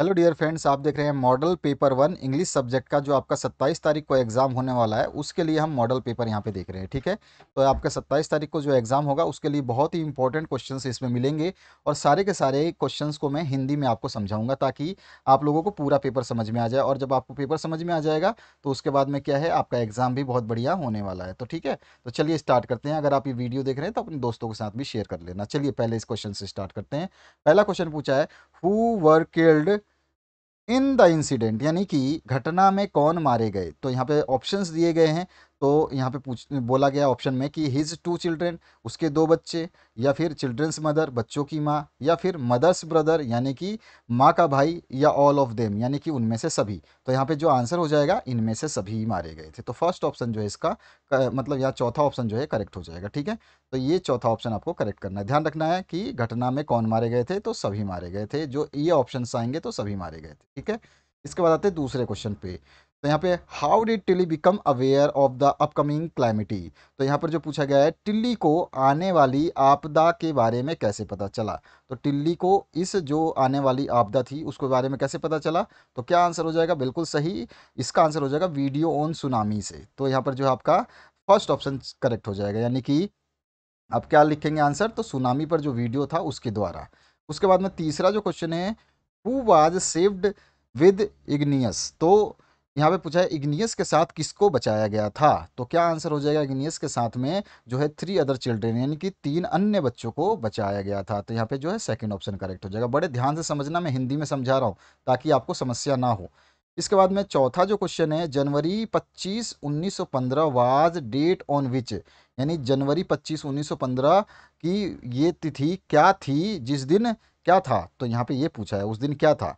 hello dear friends आप देख रहे हैं model paper one English subject का जो आपका 27 तारीख को एग्जाम होने वाला है उसके लिए हम मॉडल पेपर यहाँ पे देख रहे हैं ठीक है तो आपका 27 तारीख को जो एग्जाम होगा उसके लिए बहुत ही इंपॉर्टेंट क्वेश्चंस इसमें मिलेंगे और सारे के सारे क्वेश्चंस को मैं हिंदी में आपको समझाऊंगा ताकि आप लोगों को पूरा पेपर समझ में आ जाए और जब आपको पेपर समझ में आ जाएगा तो उसके बाद में क्या है आपका एग्जाम भी बहुत बढ़िया होने वाला है तो ठीक है तो चलिए स्टार्ट करते हैं अगर आप ये वीडियो देख रहे हैं तो अपने दोस्तों के साथ भी शेयर कर लेना चलिए पहले इस क्वेश्चन से स्टार्ट करते हैं पहला क्वेश्चन पूछा है who were killed in the incident यानी कि घटना में कौन मारे गए तो यहाँ पे ऑप्शंस दिए गए हैं तो यहाँ पे पूछ बोला गया ऑप्शन में कि हिज टू चिल्ड्रेन उसके दो बच्चे या फिर चिल्ड्रंस मदर बच्चों की माँ या फिर मदर्स ब्रदर यानी कि माँ का भाई या ऑल ऑफ देम यानी कि उनमें से सभी तो यहाँ पे जो आंसर हो जाएगा इनमें से सभी मारे गए थे तो फर्स्ट ऑप्शन जो है इसका मतलब यहाँ चौथा ऑप्शन जो है करेक्ट हो जाएगा ठीक है तो ये चौथा ऑप्शन आपको करेक्ट करना है ध्यान रखना है कि घटना में कौन मारे गए थे तो सभी मारे गए थे जो ये ऑप्शन आएंगे तो सभी मारे गए थे ठीक है इसके बाद आते हैं दूसरे क्वेश्चन पे तो यहाँ पे how did Tilly become aware of the upcoming calamity तो यहाँ पर जो पूछा गया है टिल्ली को आने वाली आपदा के बारे में कैसे पता चला तो टिल्ली को इस जो आने वाली आपदा थी उसके बारे में कैसे पता चला तो क्या आंसर हो जाएगा बिल्कुल सही इसका आंसर हो जाएगा वीडियो ऑन सुनामी से तो यहाँ पर जो आपका फर्स्ट ऑप्शन करेक्ट हो जाएगा यानी कि आप क्या लिखेंगे आंसर तो सुनामी पर जो वीडियो था उसके द्वारा उसके बाद में तीसरा जो क्वेश्चन है who was saved with Ignesious तो यहाँ पे पूछा है इग्नियस के साथ किसको बचाया गया था तो क्या आंसर हो जाएगा इग्नियस के साथ में जो है थ्री अदर चिल्ड्रेन यानी कि तीन अन्य बच्चों को बचाया गया था तो यहाँ पे जो है सेकंड ऑप्शन करेक्ट हो जाएगा बड़े ध्यान से समझना मैं हिंदी में समझा रहा हूँ ताकि आपको समस्या ना हो इसके बाद में चौथा जो क्वेश्चन है जनवरी पच्चीस उन्नीस वाज डेट ऑन विच यानी जनवरी पच्चीस उन्नीस की ये तिथि क्या थी जिस दिन क्या था तो यहाँ पे ये पूछा है उस दिन क्या था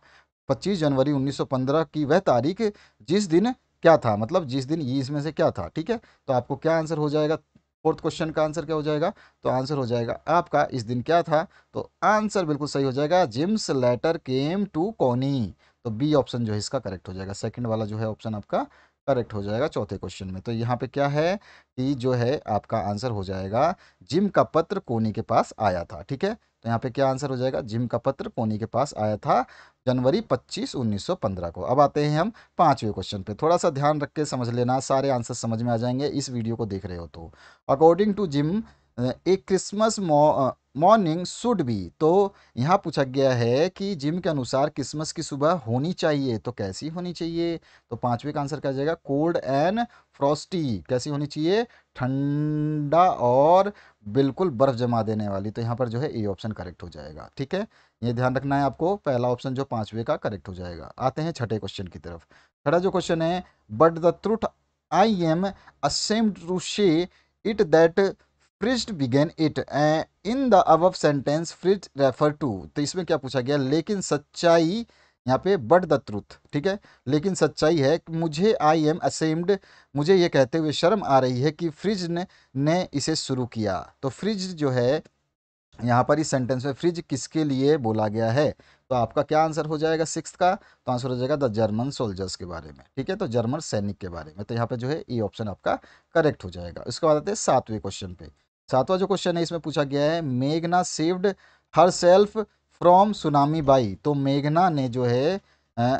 25 जनवरी 1915 की वह तारीख जिस दिन क्या था मतलब जिस दिन ये इसमें से क्या था ठीक है तो आपको क्या आंसर हो जाएगा फोर्थ क्वेश्चन का आंसर क्या हो जाएगा तो आंसर हो जाएगा आपका इस दिन क्या था तो आंसर बिल्कुल सही हो जाएगा Jim's letter came to Connie तो बी ऑप्शन जो है इसका करेक्ट हो जाएगा सेकंड वाला जो है ऑप्शन आपका करेक्ट हो जाएगा चौथे क्वेश्चन में तो यहाँ पे क्या है कि जो है आपका आंसर हो जाएगा जिम का पत्र कोनी के पास आया था ठीक है तो यहाँ पे क्या आंसर हो जाएगा जिम का पत्र कोनी के पास आया था जनवरी 25 1915 को अब आते हैं हम पांचवें क्वेश्चन पे थोड़ा सा ध्यान रख के समझ लेना सारे आंसर समझ में आ जाएंगे इस वीडियो को देख रहे हो तो according to Jim a Christmas morning should be तो यहाँ पूछा गया है कि जिम के अनुसार क्रिसमस की सुबह होनी चाहिए तो कैसी होनी चाहिए तो पांचवे का आंसर क्या जाएगा कोल्ड एंड फ्रॉस्टी कैसी होनी चाहिए ठंडा और बिल्कुल बर्फ जमा देने वाली तो यहाँ पर जो है ए ऑप्शन करेक्ट हो जाएगा ठीक है ये ध्यान रखना है आपको पहला ऑप्शन जो पांचवे का करेक्ट हो जाएगा आते हैं छठे क्वेश्चन की तरफ छठा जो क्वेश्चन है but the truth I am ashamed to say it that Fritz began it in the above sentence Fritz refer to तो इसमें क्या पूछा गया लेकिन सच्चाई यहाँ पे बट द ट्रूथ ठीक है लेकिन सच्चाई है कि मुझे आई एम असेम्ड मुझे ये कहते हुए शर्म आ रही है कि फ्रिज ने ने इसे शुरू किया तो फ्रिज जो है यहाँ पर इस सेंटेंस में फ्रिज किसके लिए बोला गया है तो आपका क्या आंसर हो जाएगा सिक्स का तो आंसर हो जाएगा द जर्मन सोल्जर्स के बारे में ठीक है तो जर्मन सैनिक के बारे में तो यहाँ पे जो है ये ऑप्शन आपका करेक्ट हो जाएगा उसके बाद आते हैं सातवें क्वेश्चन पे सातवां जो क्वेश्चन है इसमें पूछा गया है मेघना saved her self from tsunami by तो मेघना ने जो है आ,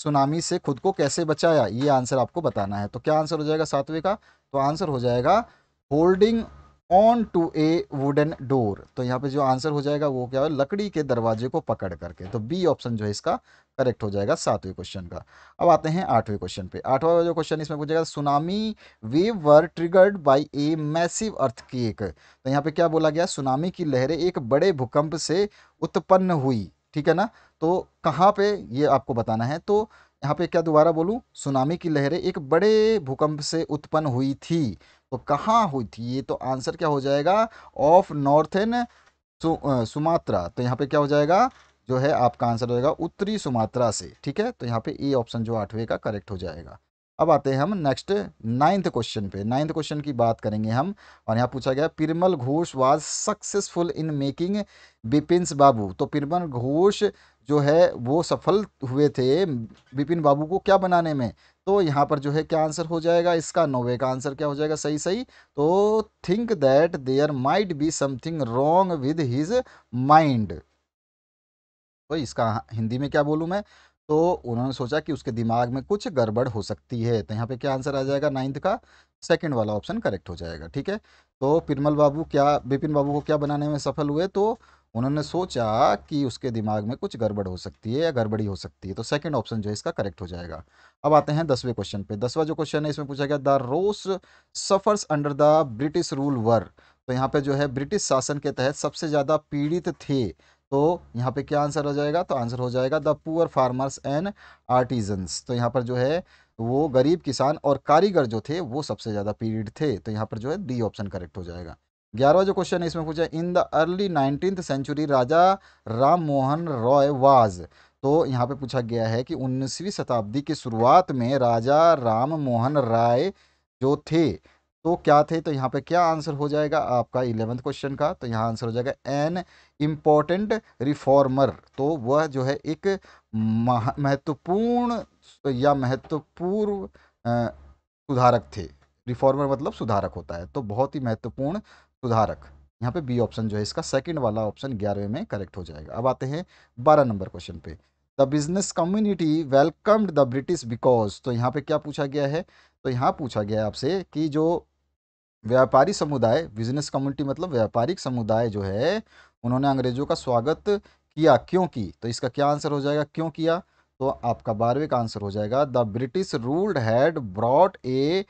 सुनामी से खुद को कैसे बचाया ये आंसर आपको बताना है तो क्या आंसर हो जाएगा सातवें का तो आंसर हो जाएगा holding on to a wooden door तो यहाँ पे जो आंसर हो जाएगा वो क्या है लकड़ी के दरवाजे को पकड़ करके तो बी ऑप्शन जो है इसका करेक्ट हो जाएगा सातवें क्वेश्चन का अब आते हैं आठवें क्वेश्चन पे आठवां जो क्वेश्चन इसमें पूछेगा tsunami wave were triggered by a massive earthquake तो यहाँ पे क्या बोला गया सुनामी की लहरें एक बड़े भूकंप से उत्पन्न हुई ठीक है ना तो कहाँ पे ये आपको बताना है तो यहाँ पे क्या दोबारा बोलूँ सुनामी की लहरें एक बड़े भूकंप से उत्पन्न हुई थी तो कहाँ हुई थी ये तो आंसर क्या हो जाएगा ऑफ नॉर्थन सुमात्रा तो यहाँ पे क्या हो जाएगा जो है आपका आंसर होगा उत्तरी सुमात्रा से ठीक है तो यहाँ पे ए ऑप्शन जो आठवें का करेक्ट हो जाएगा अब आते हैं हम नेक्स्ट नाइन्थ क्वेश्चन पे नाइन्थ क्वेश्चन की बात करेंगे हम और यहाँ पूछा गया Piramal Ghosh was successful in making Bipin Babu तो पिरमल घोष जो है वो सफल हुए थे बिपिन बाबू को क्या बनाने में तो यहाँ पर जो है क्या आंसर हो जाएगा इसका नोवे का आंसर क्या हो जाएगा सही सही तो think that there might be something wrong with his mind तो इसका हिंदी में क्या बोलूँ मैं तो उन्होंने सोचा कि उसके दिमाग में कुछ गड़बड़ हो सकती है तो यहाँ पे क्या आंसर आ जाएगा नाइन्थ का सेकंड वाला ऑप्शन करेक्ट हो जाएगा ठीक है तो पिरमल बाबू क्या बिपिन बाबू को क्या बनाने में सफल हुए तो उन्होंने सोचा कि उसके दिमाग में कुछ गड़बड़ हो सकती है या गड़बड़ी हो सकती है तो सेकंड ऑप्शन जो है इसका करेक्ट हो जाएगा अब आते हैं दसवें क्वेश्चन पे दसवा जो क्वेश्चन है इसमें पूछा गया the rose suffers under the British rule were तो यहाँ पे जो है ब्रिटिश शासन के तहत सबसे ज़्यादा पीड़ित थे तो यहाँ पे क्या आंसर तो हो जाएगा तो आंसर हो जाएगा the poor farmers and artisans तो यहाँ पर जो है वो गरीब किसान और कारीगर जो थे वो सबसे ज़्यादा पीड़ित थे तो यहाँ पर जो है डी ऑप्शन करेक्ट हो जाएगा ग्यारहवा जो क्वेश्चन है इसमें पूछा in the early nineteen century Raja Ram Mohan Roy was तो यहाँ पे पूछा गया है कि उन्नीसवीं शताब्दी की शुरुआत में राजा राम मोहन राय जो थे तो क्या थे तो यहाँ पे क्या आंसर हो जाएगा आपका इलेवेंथ क्वेश्चन का तो यहाँ आंसर हो जाएगा एन इम्पॉर्टेंट रिफॉर्मर तो वह जो है एक महत्वपूर्ण या महत्वपूर्ण सुधारक थे रिफॉर्मर मतलब सुधारक होता है तो बहुत ही महत्वपूर्ण सुधारक यहाँ पे बी ऑप्शन जो है इसका सेकंड वाला ऑप्शन ग्यारहवें में करेक्ट हो जाएगा अब आते हैं बारह नंबर क्वेश्चन पे the business community welcomed the British because तो यहाँ पे क्या पूछा गया है तो यहाँ पूछा गया है आपसे कि जो व्यापारी समुदाय बिजनेस कम्युनिटी मतलब व्यापारिक समुदाय जो है उन्होंने अंग्रेजों का स्वागत किया क्यों की तो इसका क्या आंसर हो जाएगा क्यों किया तो आपका बारहवें का आंसर हो जाएगा the British ruled had brought a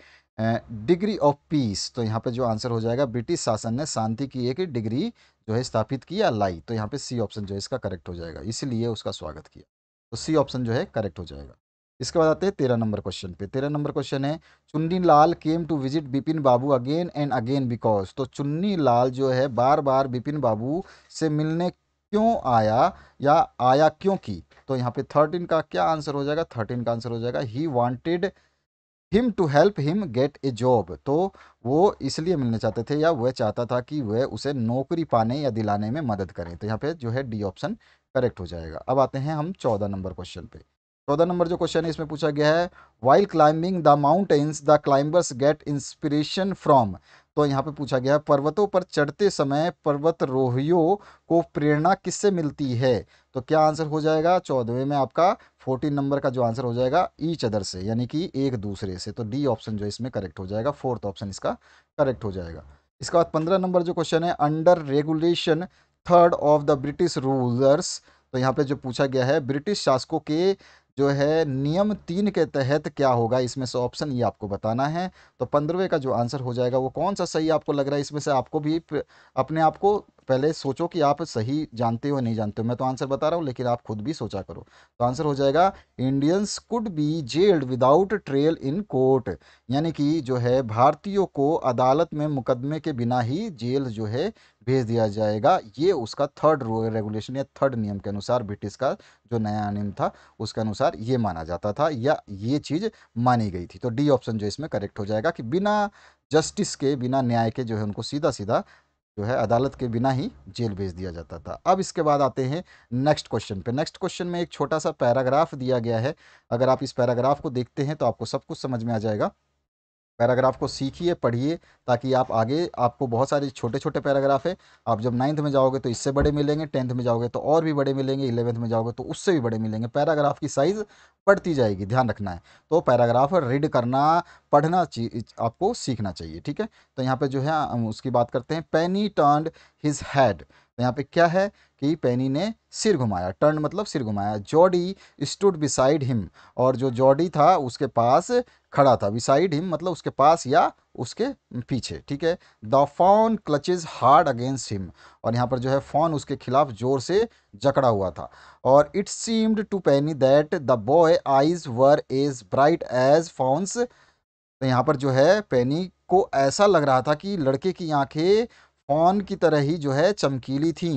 degree of peace तो यहाँ पे जो आंसर हो जाएगा ब्रिटिश शासन ने शांति की एक डिग्री जो है स्थापित की या लाई तो यहाँ पे सी ऑप्शन जो है इसका करेक्ट हो जाएगा इसलिए उसका स्वागत किया तो सी ऑप्शन जो है करेक्ट हो जाएगा इसके बाद आते हैं तेरह नंबर क्वेश्चन पे तेरह नंबर क्वेश्चन है Chunni Lal came to visit Bipin Babu again and again because तो चुन्नी लाल जो है बार बार बिपिन बाबू से मिलने क्यों आया या आया क्यों की तो यहाँ पे थर्टीन का क्या आंसर हो जाएगा थर्टीन का आंसर हो जाएगा he wanted him to help him get a job तो वो इसलिए मिलने चाहते थे या वह चाहता था कि वह उसे नौकरी पाने या दिलाने में मदद करें तो यहाँ पे जो है डी ऑप्शन करेक्ट हो जाएगा अब आते हैं हम चौदह नंबर क्वेश्चन पे चौदह नंबर जो क्वेश्चन है इसमें पूछा गया है while climbing the mountains the climbers get inspiration from तो यहाँ पे पूछा गया पर्वतों पर चढ़ते समय पर्वतरोहियों को प्रेरणा किससे मिलती है तो क्या आंसर हो जाएगा चौदहवें में आपका फोर्टीन नंबर का जो आंसर हो जाएगा ईच अदर से यानी कि एक दूसरे से तो डी ऑप्शन जो इसमें करेक्ट हो जाएगा फोर्थ ऑप्शन इसका करेक्ट हो जाएगा इसके बाद पंद्रह नंबर जो क्वेश्चन है under regulation third of the British rulers तो यहाँ पे जो पूछा गया है ब्रिटिश शासकों के जो है नियम तीन के तहत क्या होगा इसमें से ऑप्शन ये आपको बताना है तो पंद्रहवें का जो आंसर हो जाएगा वो कौन सा सही आपको लग रहा है इसमें से आपको भी अपने आप को पहले सोचो कि आप सही जानते हो नहीं जानते हो मैं तो आंसर बता रहा हूँ लेकिन आप खुद भी सोचा करो तो आंसर हो जाएगा Indians could be jailed without trial in court यानी कि जो है भारतीयों को अदालत में मुकदमे के बिना ही जेल जो है भेज दिया जाएगा ये उसका थर्ड रेगुलेशन या थर्ड नियम के अनुसार ब्रिटिश का जो नया नियम था उसके अनुसार ये माना जाता था या ये चीज़ मानी गई थी तो डी ऑप्शन जो इसमें करेक्ट हो जाएगा कि बिना जस्टिस के बिना न्याय के जो है उनको सीधा सीधा जो है अदालत के बिना ही जेल भेज दिया जाता था अब इसके बाद आते हैं नेक्स्ट क्वेश्चन पे नेक्स्ट क्वेश्चन में एक छोटा सा पैराग्राफ दिया गया है अगर आप इस पैराग्राफ को देखते हैं तो आपको सब कुछ समझ में आ जाएगा पैराग्राफ को सीखिए पढ़िए ताकि आप आगे आपको बहुत सारे छोटे छोटे पैराग्राफ है आप जब नाइन्थ में जाओगे तो इससे बड़े मिलेंगे टेंथ में जाओगे तो और भी बड़े मिलेंगे इलेवंथ में जाओगे तो उससे भी बड़े मिलेंगे पैराग्राफ की साइज़ बढ़ती जाएगी ध्यान रखना है तो पैराग्राफ रीड करना पढ़ना आपको सीखना चाहिए ठीक है तो यहाँ पर जो है हम उसकी बात करते हैं पैनी टर्न हिज हैड तो यहाँ पे क्या है कि पेनी ने सिर घुमाया टर्न मतलब सिर घुमाया जॉडी स्टूड बिसाइड हिम और जो जॉडी था उसके पास खड़ा था विसाइड हिम मतलब उसके पास या उसके पीछे ठीक है the fawn clutches hard against him और यहाँ पर जो है फॉन उसके खिलाफ जोर से जकड़ा हुआ था और it seemed to Penny that the boy eyes were as bright as fawns तो यहाँ पर जो है पैनी को ऐसा लग रहा था कि लड़के की आंखें फॉन की तरह ही जो है चमकीली थी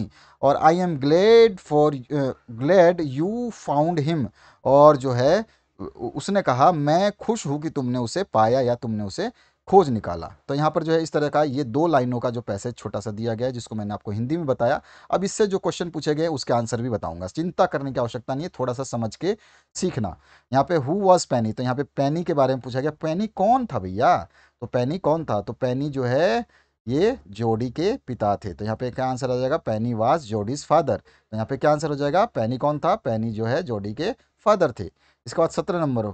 और I am glad for glad you found him और जो है उसने कहा मैं खुश हूं कि तुमने उसे पाया या तुमने उसे खोज निकाला तो यहाँ पर जो है इस तरह का ये दो लाइनों का जो पैसेज छोटा सा दिया गया है जिसको मैंने आपको हिंदी में बताया अब इससे जो क्वेश्चन पूछे गए उसके आंसर भी बताऊंगा चिंता करने की आवश्यकता नहीं है थोड़ा सा समझ के सीखना यहाँ पे हु वॉज पैनी तो यहाँ पे पैनी के बारे में पूछा गया पैनी कौन था भैया तो पैनी कौन था तो पैनी जो है ये जोडी के पिता थे तो यहाँ पे क्या आंसर आ जाएगा पैनी वाज जोडीज फादर तो यहाँ पे क्या आंसर हो जाएगा पैनी कौन था पैनी जो है जोडी के फादर थे इसके बाद सत्रह number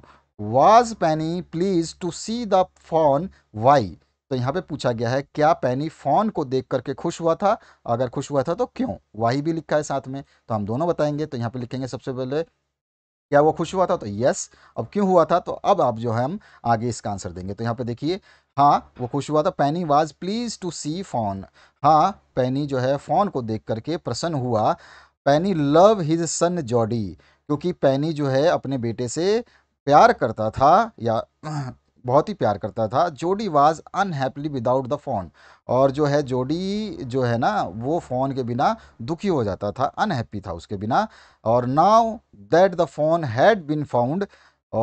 was Penny pleased to see the fawn why तो यहाँ पे पूछा गया है क्या पैनी फोन को देख करके खुश हुआ था अगर खुश हुआ था तो क्यों वाही भी लिखा है साथ में तो हम दोनों बताएंगे तो यहाँ पे लिखेंगे सबसे पहले क्या वो खुश हुआ था तो यस अब क्यों हुआ था तो अब आप जो है हम आगे इसका आंसर देंगे तो यहाँ पे देखिए हाँ वो खुश हुआ था Penny was pleased to see fawn हाँ पैनी जो है फोन को देख करके प्रसन्न हुआ पैनी लव हिज सन जॉडी क्योंकि पैनी जो है अपने बेटे से प्यार करता था या बहुत ही प्यार करता था Jody was unhappily without the fawn और जो है जोडी जो है ना वो फ़ोन के बिना दुखी हो जाता था अनहैप्पी था उसके बिना और now that the fawn had been found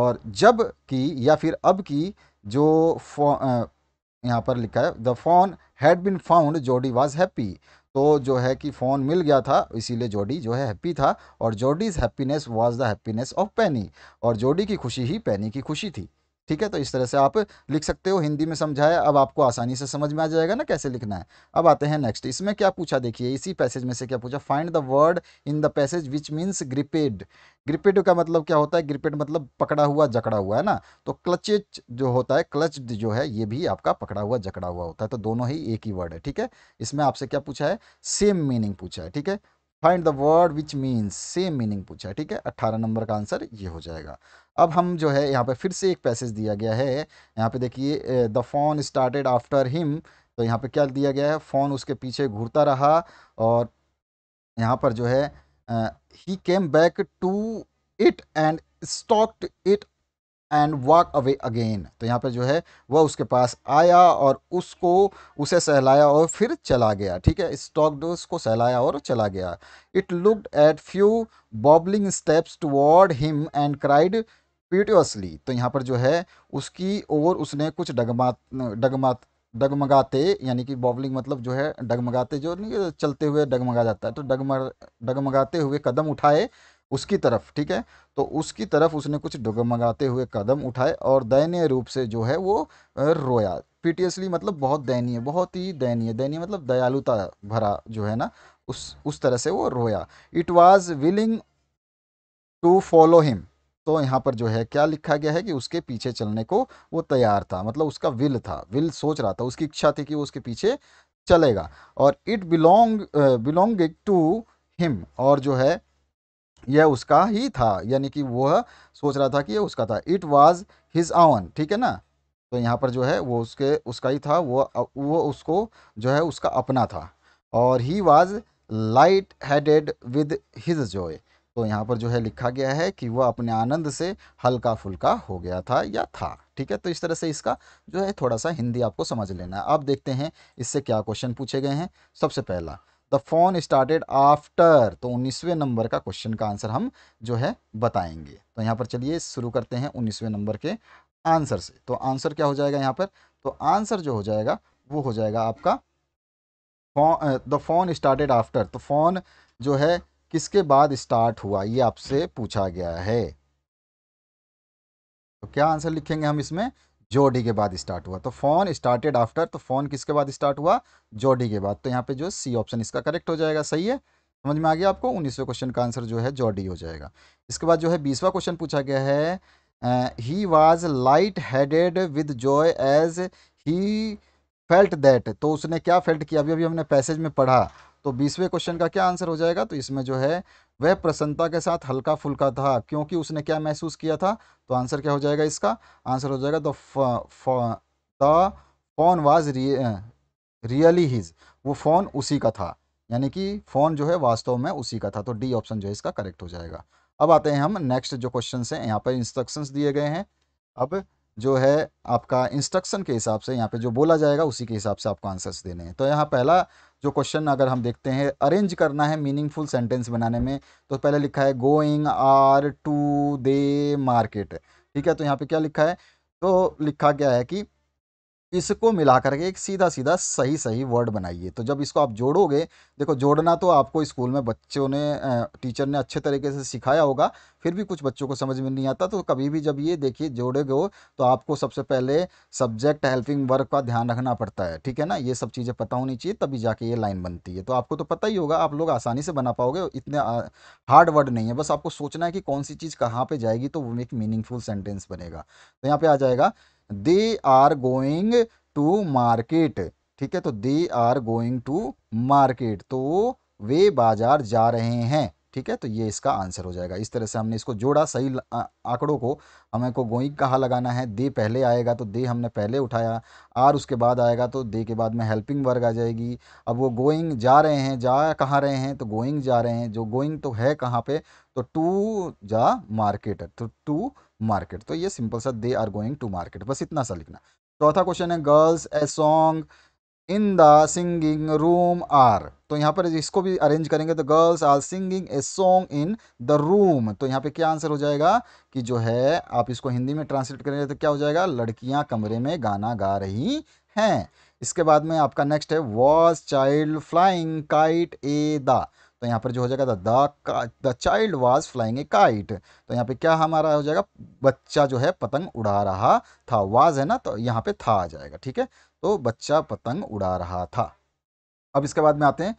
और जब की या फिर अब की जो यहाँ पर लिखा है the fawn had been found Jody was happy तो जो है कि फ़ोन मिल गया था इसीलिए जोडी जो है हैप्पी था और Jody's happiness was the happiness of Penny और जोडी की खुशी ही पैनी की खुशी थी ठीक है तो इस तरह से आप लिख सकते हो हिंदी में समझाया अब आपको आसानी से समझ में आ जाएगा ना कैसे लिखना है अब आते हैं नेक्स्ट इसमें क्या पूछा देखिए इसी पैसेज में से क्या पूछा find the word in the passage which means gripped gripped का मतलब क्या होता है ग्रिपेड मतलब पकड़ा हुआ जकड़ा हुआ है ना तो क्लचेज जो होता है क्लच जो है ये भी आपका पकड़ा हुआ जकड़ा हुआ होता है तो दोनों ही एक ही वर्ड है ठीक है इसमें आपसे क्या पूछा है सेम मीनिंग पूछा है ठीक है find the word which means same meaning पूछा है ठीक है अट्ठारह नंबर का आंसर ये हो जाएगा अब हम जो है यहाँ पे फिर से एक पैसेज दिया गया है यहाँ पे देखिए the fawn started after him तो यहाँ पे क्या दिया गया है फ़ोन उसके पीछे घूरता रहा और यहाँ पर जो है he came back to it and stroked it and walk away again तो यहाँ पर जो है वह उसके पास आया और उसको उसे सहलाया और फिर चला गया ठीक है स्टॉक्ड उसको सहलाया और चला गया it looked at few wobbling steps toward him and cried piteously तो यहाँ पर जो है उसकी ओर उसने कुछ डगमा डगमा डगमगाते यानी कि बॉबलिंग मतलब जो है डगमगाते जो नहीं चलते हुए डगमगा जाता है तो डगम डगमगाते हुए कदम उठाए उसकी तरफ ठीक है तो उसकी तरफ उसने कुछ डगमगाते हुए कदम उठाए और दयनीय रूप से जो है वो रोया पीटियसली मतलब बहुत दयनीय बहुत ही दयनीय दयनीय मतलब दयालुता भरा जो है ना उस उस तरह से वो रोया it was willing to follow him तो यहाँ पर जो है क्या लिखा गया है कि उसके पीछे चलने को वो तैयार था मतलब उसका विल था विल सोच रहा था उसकी इच्छा थी कि वो उसके पीछे चलेगा और it belong belong to him और जो है यह उसका ही था यानी कि वह सोच रहा था कि यह उसका था इट वाज हिज आवन ठीक है ना तो यहाँ पर जो है वो उसके उसका ही था वो वो उसको जो है उसका अपना था और he was light headed with his joy तो यहाँ पर जो है लिखा गया है कि वह अपने आनंद से हल्का फुल्का हो गया था या था ठीक है तो इस तरह से इसका जो है थोड़ा सा हिंदी आपको समझ लेना है अब देखते हैं इससे क्या क्वेश्चन पूछे गए हैं सबसे पहला द फोन स्टार्टेड आफ्टर तो उन्नीसवें नंबर का क्वेश्चन का आंसर हम जो है बताएंगे तो यहाँ पर चलिए शुरू करते हैं उन्नीसवें नंबर के आंसर से तो आंसर क्या हो जाएगा यहाँ पर तो आंसर जो हो जाएगा वो हो जाएगा आपका द फोन स्टार्टेड आफ्टर तो फोन जो है किसके बाद स्टार्ट हुआ ये आपसे पूछा गया है तो क्या आंसर लिखेंगे हम इसमें जोडी के बाद स्टार्ट हुआ तो फोन स्टार्टेड आफ्टर तो फोन किसके बाद स्टार्ट हुआ जोडी के बाद तो यहाँ पे जो सी ऑप्शन इसका करेक्ट हो जाएगा सही है समझ में आ गया आपको उन्नीसवें क्वेश्चन का आंसर जो है जॉडी हो जाएगा इसके बाद जो है बीसवा क्वेश्चन पूछा गया है he was light headed with joy as he felt that तो उसने क्या फेल्ट किया अभी अभी हमने पैसेज में पढ़ा तो बीसवें क्वेश्चन का क्या आंसर हो जाएगा तो इसमें जो है वह प्रसन्नता के साथ हल्का फुल्का था क्योंकि उसने क्या महसूस किया था तो आंसर क्या हो जाएगा इसका आंसर हो जाएगा the fawn was really his वो फ़ोन उसी का था यानी कि फ़ोन जो है वास्तव में उसी का था तो डी ऑप्शन जो है इसका करेक्ट हो जाएगा अब आते हैं हम नेक्स्ट जो क्वेश्चन है यहाँ पर इंस्ट्रक्शन दिए गए हैं अब जो है आपका इंस्ट्रक्शन के हिसाब से यहाँ पे जो बोला जाएगा उसी के हिसाब से आपको आंसर्स देने हैं तो यहाँ पहला जो क्वेश्चन अगर हम देखते हैं अरेंज करना है मीनिंगफुल सेंटेंस बनाने में तो पहले लिखा है going are to they market ठीक है तो यहाँ पे क्या लिखा है तो लिखा गया है कि इसको मिला करके एक सीधा सीधा सही सही वर्ड बनाइए तो जब इसको आप जोड़ोगे देखो जोड़ना तो आपको स्कूल में बच्चों ने टीचर ने अच्छे तरीके से सिखाया होगा फिर भी कुछ बच्चों को समझ में नहीं आता तो कभी भी जब ये देखिए जोड़ोगे हो तो आपको सबसे पहले सब्जेक्ट हेल्पिंग वर्क का ध्यान रखना पड़ता है ठीक है ना ये सब चीज़ें पता होनी चाहिए तभी जाके ये लाइन बनती है तो आपको तो पता ही होगा आप लोग आसानी से बना पाओगे इतने हार्ड वर्ड नहीं है बस आपको सोचना है कि कौन सी चीज़ कहाँ पर जाएगी तो वो एक मीनिंगफुल सेंटेंस बनेगा तो यहाँ पर आ जाएगा they are going to market ठीक है तो they are going to market तो वे बाजार जा रहे हैं ठीक है तो ये इसका आंसर हो जाएगा इस तरह से हमने इसको जोड़ा सही आंकड़ों को हमें को गोइंग कहाँ लगाना है दे पहले आएगा तो दे हमने पहले उठाया आर उसके बाद आएगा तो दे के बाद में हेल्पिंग वर्ग आ जाएगी अब वो गोइंग जा रहे हैं जा कहाँ रहे हैं तो गोइंग जा रहे हैं जो गोइंग तो है कहाँ पे तो टू जा मार्केट तो टू मार्केट तो ये सिंपल सा they are going to market बस इतना सा लिखना चौथा क्वेश्चन है girls a song in the singing room are तो यहाँ पर इसको भी अरेंज करेंगे तो girls are singing a song in the room तो यहाँ पे क्या आंसर हो जाएगा कि जो है आप इसको हिंदी में ट्रांसलेट करेंगे तो क्या हो जाएगा लड़कियाँ कमरे में गाना गा रही हैं इसके बाद में आपका नेक्स्ट है was child flying kite a the तो यहाँ पर जो हो जाएगा the the child was flying a kite तो यहाँ पे क्या हमारा हो जाएगा बच्चा जो है पतंग उड़ा रहा था वाज है ना तो यहाँ पे था आ जाएगा ठीक है तो बच्चा पतंग उड़ा रहा था अब इसके बाद में आते हैं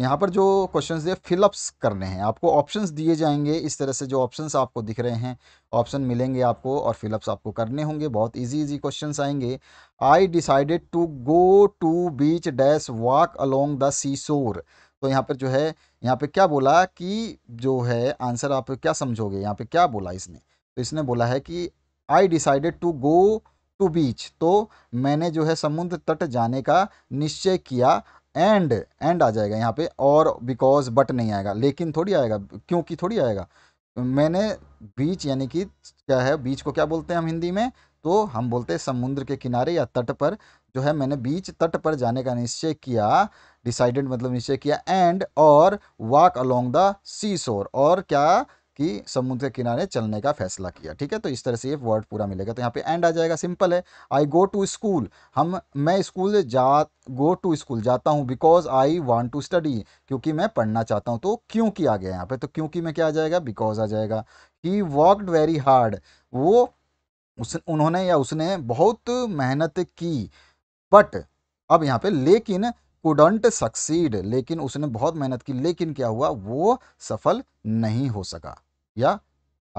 यहाँ पर जो क्वेश्चन दिए फिलअप्स करने हैं आपको ऑप्शंस दिए जाएंगे इस तरह से जो ऑप्शंस आपको दिख रहे हैं ऑप्शन मिलेंगे आपको और फिलअप्स आपको करने होंगे बहुत इजी इजी क्वेश्चंस आएंगे I decided to go to beach dash walk along the sea shore तो यहाँ पर जो है यहाँ पे क्या बोला कि जो है आंसर आप क्या समझोगे यहाँ पे क्या बोला इसने तो इसने बोला है कि I decided to go to beach तो मैंने जो है समुद्र तट जाने का निश्चय किया एंड एंड आ जाएगा यहाँ पे और बिकॉज बट नहीं आएगा लेकिन थोड़ी आएगा क्योंकि थोड़ी आएगा मैंने बीच यानी कि क्या है बीच को क्या बोलते हैं हम हिंदी में तो हम बोलते हैं समुद्र के किनारे या तट पर जो है मैंने बीच तट पर जाने का निश्चय किया डिसाइडेड मतलब निश्चय किया एंड और वॉक अलोंग द सी शोर और क्या कि समुद्र के किनारे चलने का फैसला किया ठीक है तो इस तरह से ये वर्ड पूरा मिलेगा तो यहाँ पे एंड आ जाएगा सिंपल है आई गो टू स्कूल हम मैं स्कूल जा गो टू स्कूल जाता हूँ because I want to study क्योंकि मैं पढ़ना चाहता हूँ तो क्योंकि आ गया यहाँ पे तो क्योंकि मैं क्या आ जाएगा बिकॉज आ जाएगा ही वर्कड वेरी हार्ड वो उस उन्होंने या उसने बहुत मेहनत की बट अब यहाँ पे लेकिन कुडंट सक्सीड लेकिन उसने बहुत मेहनत की लेकिन क्या हुआ वो सफल नहीं हो सका या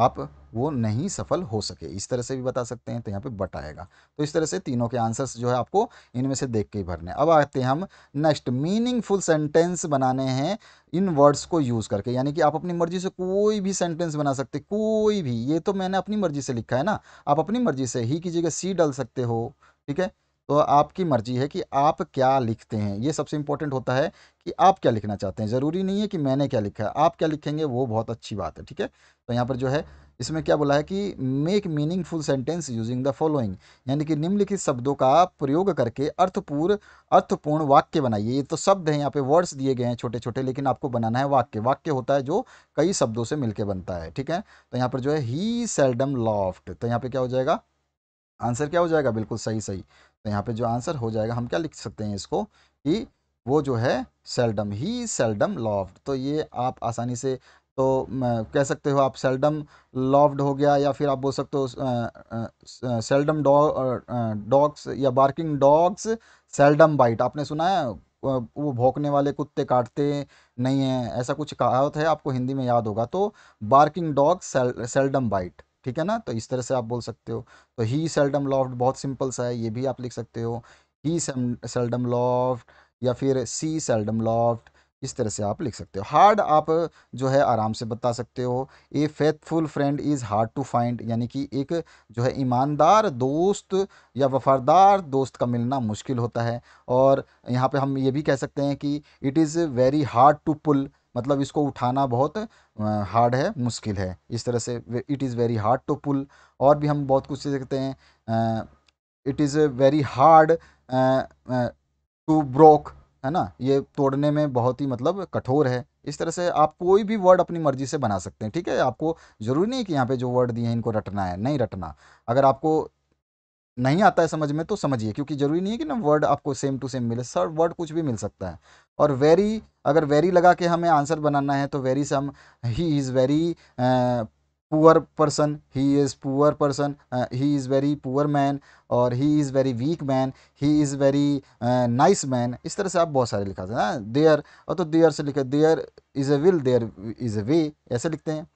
आप वो नहीं सफल हो सके इस तरह से भी बता सकते हैं तो यहाँ पे बट आएगा तो इस तरह से तीनों के आंसर्स जो है आपको इनमें से देख के ही भरने अब आते हैं हम नेक्स्ट मीनिंगफुल सेंटेंस बनाने हैं इन वर्ड्स को यूज़ करके यानी कि आप अपनी मर्जी से कोई भी सेंटेंस बना सकते कोई भी ये तो मैंने अपनी मर्जी से लिखा है ना आप अपनी मर्जी से ही की जगह सी डल सकते हो ठीक है तो आपकी मर्ज़ी है कि आप क्या लिखते हैं ये सबसे इम्पोर्टेंट होता है कि आप क्या लिखना चाहते हैं ज़रूरी नहीं है कि मैंने क्या लिखा है आप क्या लिखेंगे वो बहुत अच्छी बात है ठीक है तो यहाँ पर जो है इसमें क्या बोला है कि make meaningful sentence using the following यानी कि निम्नलिखित शब्दों का प्रयोग करके अर्थपूर्ण अर्थपूर्ण वाक्य बनाइए ये तो शब्द हैं यहाँ पे वर्ड्स दिए गए हैं छोटे छोटे लेकिन आपको बनाना है वाक्य वाक्य होता है जो कई शब्दों से मिलकर बनता है ठीक है तो यहाँ पर जो है ही सेल्डम लॉफ्ट तो यहाँ पर क्या हो जाएगा आंसर क्या हो जाएगा बिल्कुल सही सही तो यहाँ पे जो आंसर हो जाएगा हम क्या लिख सकते हैं इसको कि वो जो है सेल्डम ही सेल्डम लॉफ्ड तो ये आप आसानी से तो कह सकते हो आप सेल्डम लॉफ्ड हो गया या फिर आप बोल सकते हो सेल्डम डॉग डॉग्स या बार्किंग डॉग्स सेल्डम बाइट आपने सुना है वो भौंकने वाले कुत्ते काटते नहीं हैं ऐसा कुछ कहावत है आपको हिंदी में याद होगा तो बार्किंग डॉग सेल्डम बाइट ठीक है ना तो इस तरह से आप बोल सकते हो तो ही सेल्डम लॉफ्ट बहुत सिंपल सा है ये भी आप लिख सकते हो ही सेल्डम लॉफ्ट या फिर सी सेल्डम लॉफ्ट इस तरह से आप लिख सकते हो हार्ड आप जो है आराम से बता सकते हो a faithful friend is hard to find यानी कि एक जो है ईमानदार दोस्त या वफादार दोस्त का मिलना मुश्किल होता है और यहाँ पे हम ये भी कह सकते हैं कि it is very hard to pull मतलब इसको उठाना बहुत हार्ड है मुश्किल है इस तरह से it is very hard to pull और भी हम बहुत कुछ देखते हैं it is very hard to broke है ना ये तोड़ने में बहुत ही मतलब कठोर है इस तरह से आप कोई भी वर्ड अपनी मर्जी से बना सकते हैं ठीक है आपको ज़रूरी नहीं कि यहाँ पे जो वर्ड दिए हैं इनको रटना है नहीं रटना अगर आपको नहीं आता है समझ में तो समझिए क्योंकि ज़रूरी नहीं है कि ना वर्ड आपको सेम टू सेम मिले सर वर्ड कुछ भी मिल सकता है और वेरी अगर वेरी लगा के हमें आंसर बनाना है तो very some he is very poor person he is poor person he is very poor man और he is very weak man he is very nice man इस तरह से आप बहुत सारे लिखा सकते हैं देयर हाँ, और तो देयर से लिखे there is a will there is a way ऐसे लिखते हैं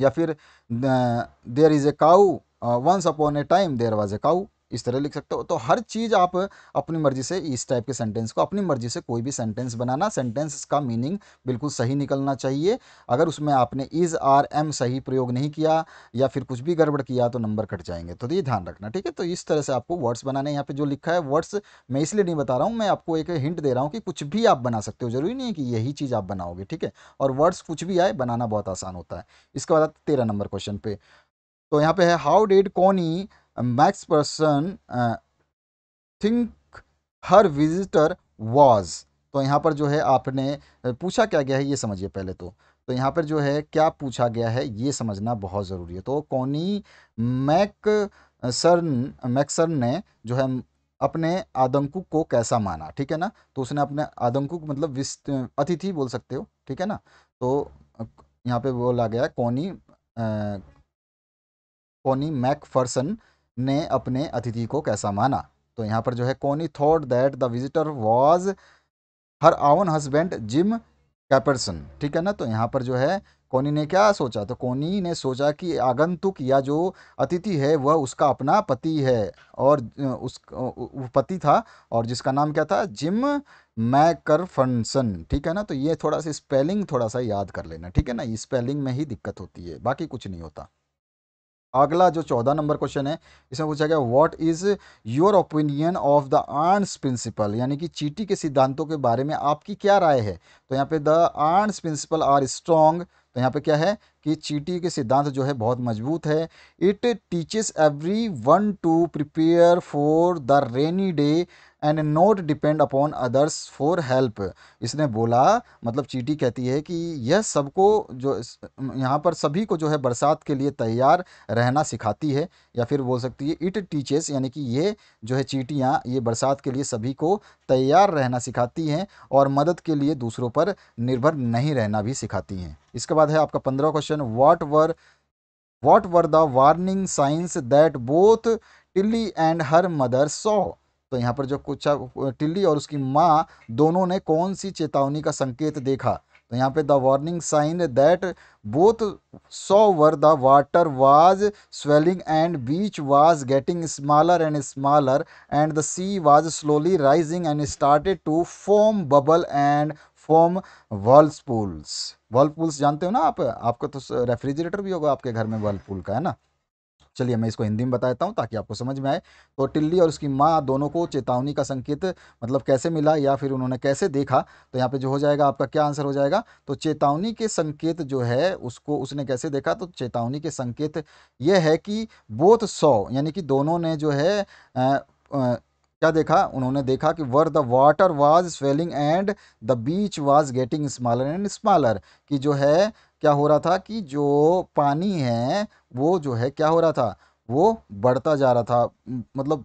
या फिर there is a cow once upon a time there was a cow इस तरह लिख सकते हो तो हर चीज़ आप अपनी मर्जी से इस टाइप के सेंटेंस को अपनी मर्जी से कोई भी सेंटेंस बनाना सेंटेंस का मीनिंग बिल्कुल सही निकलना चाहिए अगर उसमें आपने इज़ आर एम सही प्रयोग नहीं किया या फिर कुछ भी गड़बड़ किया तो नंबर कट जाएंगे तो ये ध्यान रखना ठीक है तो इस तरह से आपको वर्ड्स बनाने यहाँ पे जो लिखा है वर्ड्स मैं इसलिए नहीं बता रहा हूँ मैं आपको एक हिंट दे रहा हूँ कि कुछ भी आप बना सकते हो जरूरी नहीं है कि यही चीज़ आप बनाओगे ठीक है और वर्ड्स कुछ भी आए बनाना बहुत आसान होता है इसके बाद तेरह नंबर क्वेश्चन पे तो यहाँ पे है how did Connie Max person think her visitor was तो यहाँ पर जो है आपने uh, पूछा क्या गया है ये समझिए पहले तो तो यहाँ पर जो है क्या पूछा गया है ये समझना बहुत ज़रूरी है तो कॉनी मैक सरन मैक्सर ने जो है अपने आदंकु को कैसा माना ठीक है ना तो उसने अपने आदंकु को मतलब अतिथि बोल सकते हो ठीक है ना तो यहाँ पे बोला गया कौनी कोनी मैकफर्सन ने अपने अतिथि को कैसा माना तो यहाँ पर जो है Connie thought that the visitor was her own husband gym कैपर्सन ठीक है ना तो यहाँ पर जो है कोनी ने क्या सोचा तो कोनी ने सोचा कि आगंतुक या जो अतिथि है वह उसका अपना पति है और उस पति था और जिसका नाम क्या था जिम मैकरफनसन फनसन ठीक है ना तो ये थोड़ा सा स्पेलिंग थोड़ा सा याद कर लेना ठीक है ना स्पेलिंग में ही दिक्कत होती है बाकी कुछ नहीं होता अगला जो चौदह नंबर क्वेश्चन है इसमें पूछा गया what is your opinion of the arts principle यानी कि चीटी के सिद्धांतों के बारे में आपकी क्या राय है तो यहाँ पे the arts principle are strong तो यहाँ पे क्या है कि चीटी के सिद्धांत जो है बहुत मजबूत है it teaches every one to prepare for the rainy day and not depend upon others for help इसने बोला मतलब चीटी कहती है कि यह सबको जो यहाँ पर सभी को जो है बरसात के लिए तैयार रहना सिखाती है या फिर बोल सकती है इट टीचेस यानी कि ये जो है चीटियाँ ये बरसात के लिए सभी को तैयार रहना सिखाती हैं और मदद के लिए दूसरों पर निर्भर नहीं रहना भी सिखाती हैं इसके बाद है आपका पंद्रह question what were what were the warning science that both Tilly and her mother saw तो यहाँ पर जो कुछ टिल्ली और उसकी माँ दोनों ने कौन सी चेतावनी का संकेत देखा तो यहाँ पे the warning sign that both saw were the water was swelling and beach was getting smaller and smaller and the sea was slowly rising and started to form bubble and form whirlpools whirlpools जानते हो ना आप आपका तो refrigerator भी होगा आपके घर में वर्लपूल का है ना चलिए मैं इसको हिंदी में बताता हूँ ताकि आपको समझ में आए तो टिल्ली और उसकी माँ दोनों को चेतावनी का संकेत मतलब कैसे मिला या फिर उन्होंने कैसे देखा तो यहाँ पे जो हो जाएगा आपका क्या आंसर हो जाएगा तो चेतावनी के संकेत जो है उसको उसने कैसे देखा तो चेतावनी के संकेत यह है कि बोथ सौ यानी कि दोनों ने जो है आ, आ, क्या देखा उन्होंने देखा कि were the water was swelling and the beach was getting smaller and smaller कि जो है क्या हो रहा था कि जो पानी है वो जो है क्या हो रहा था वो बढ़ता जा रहा था मतलब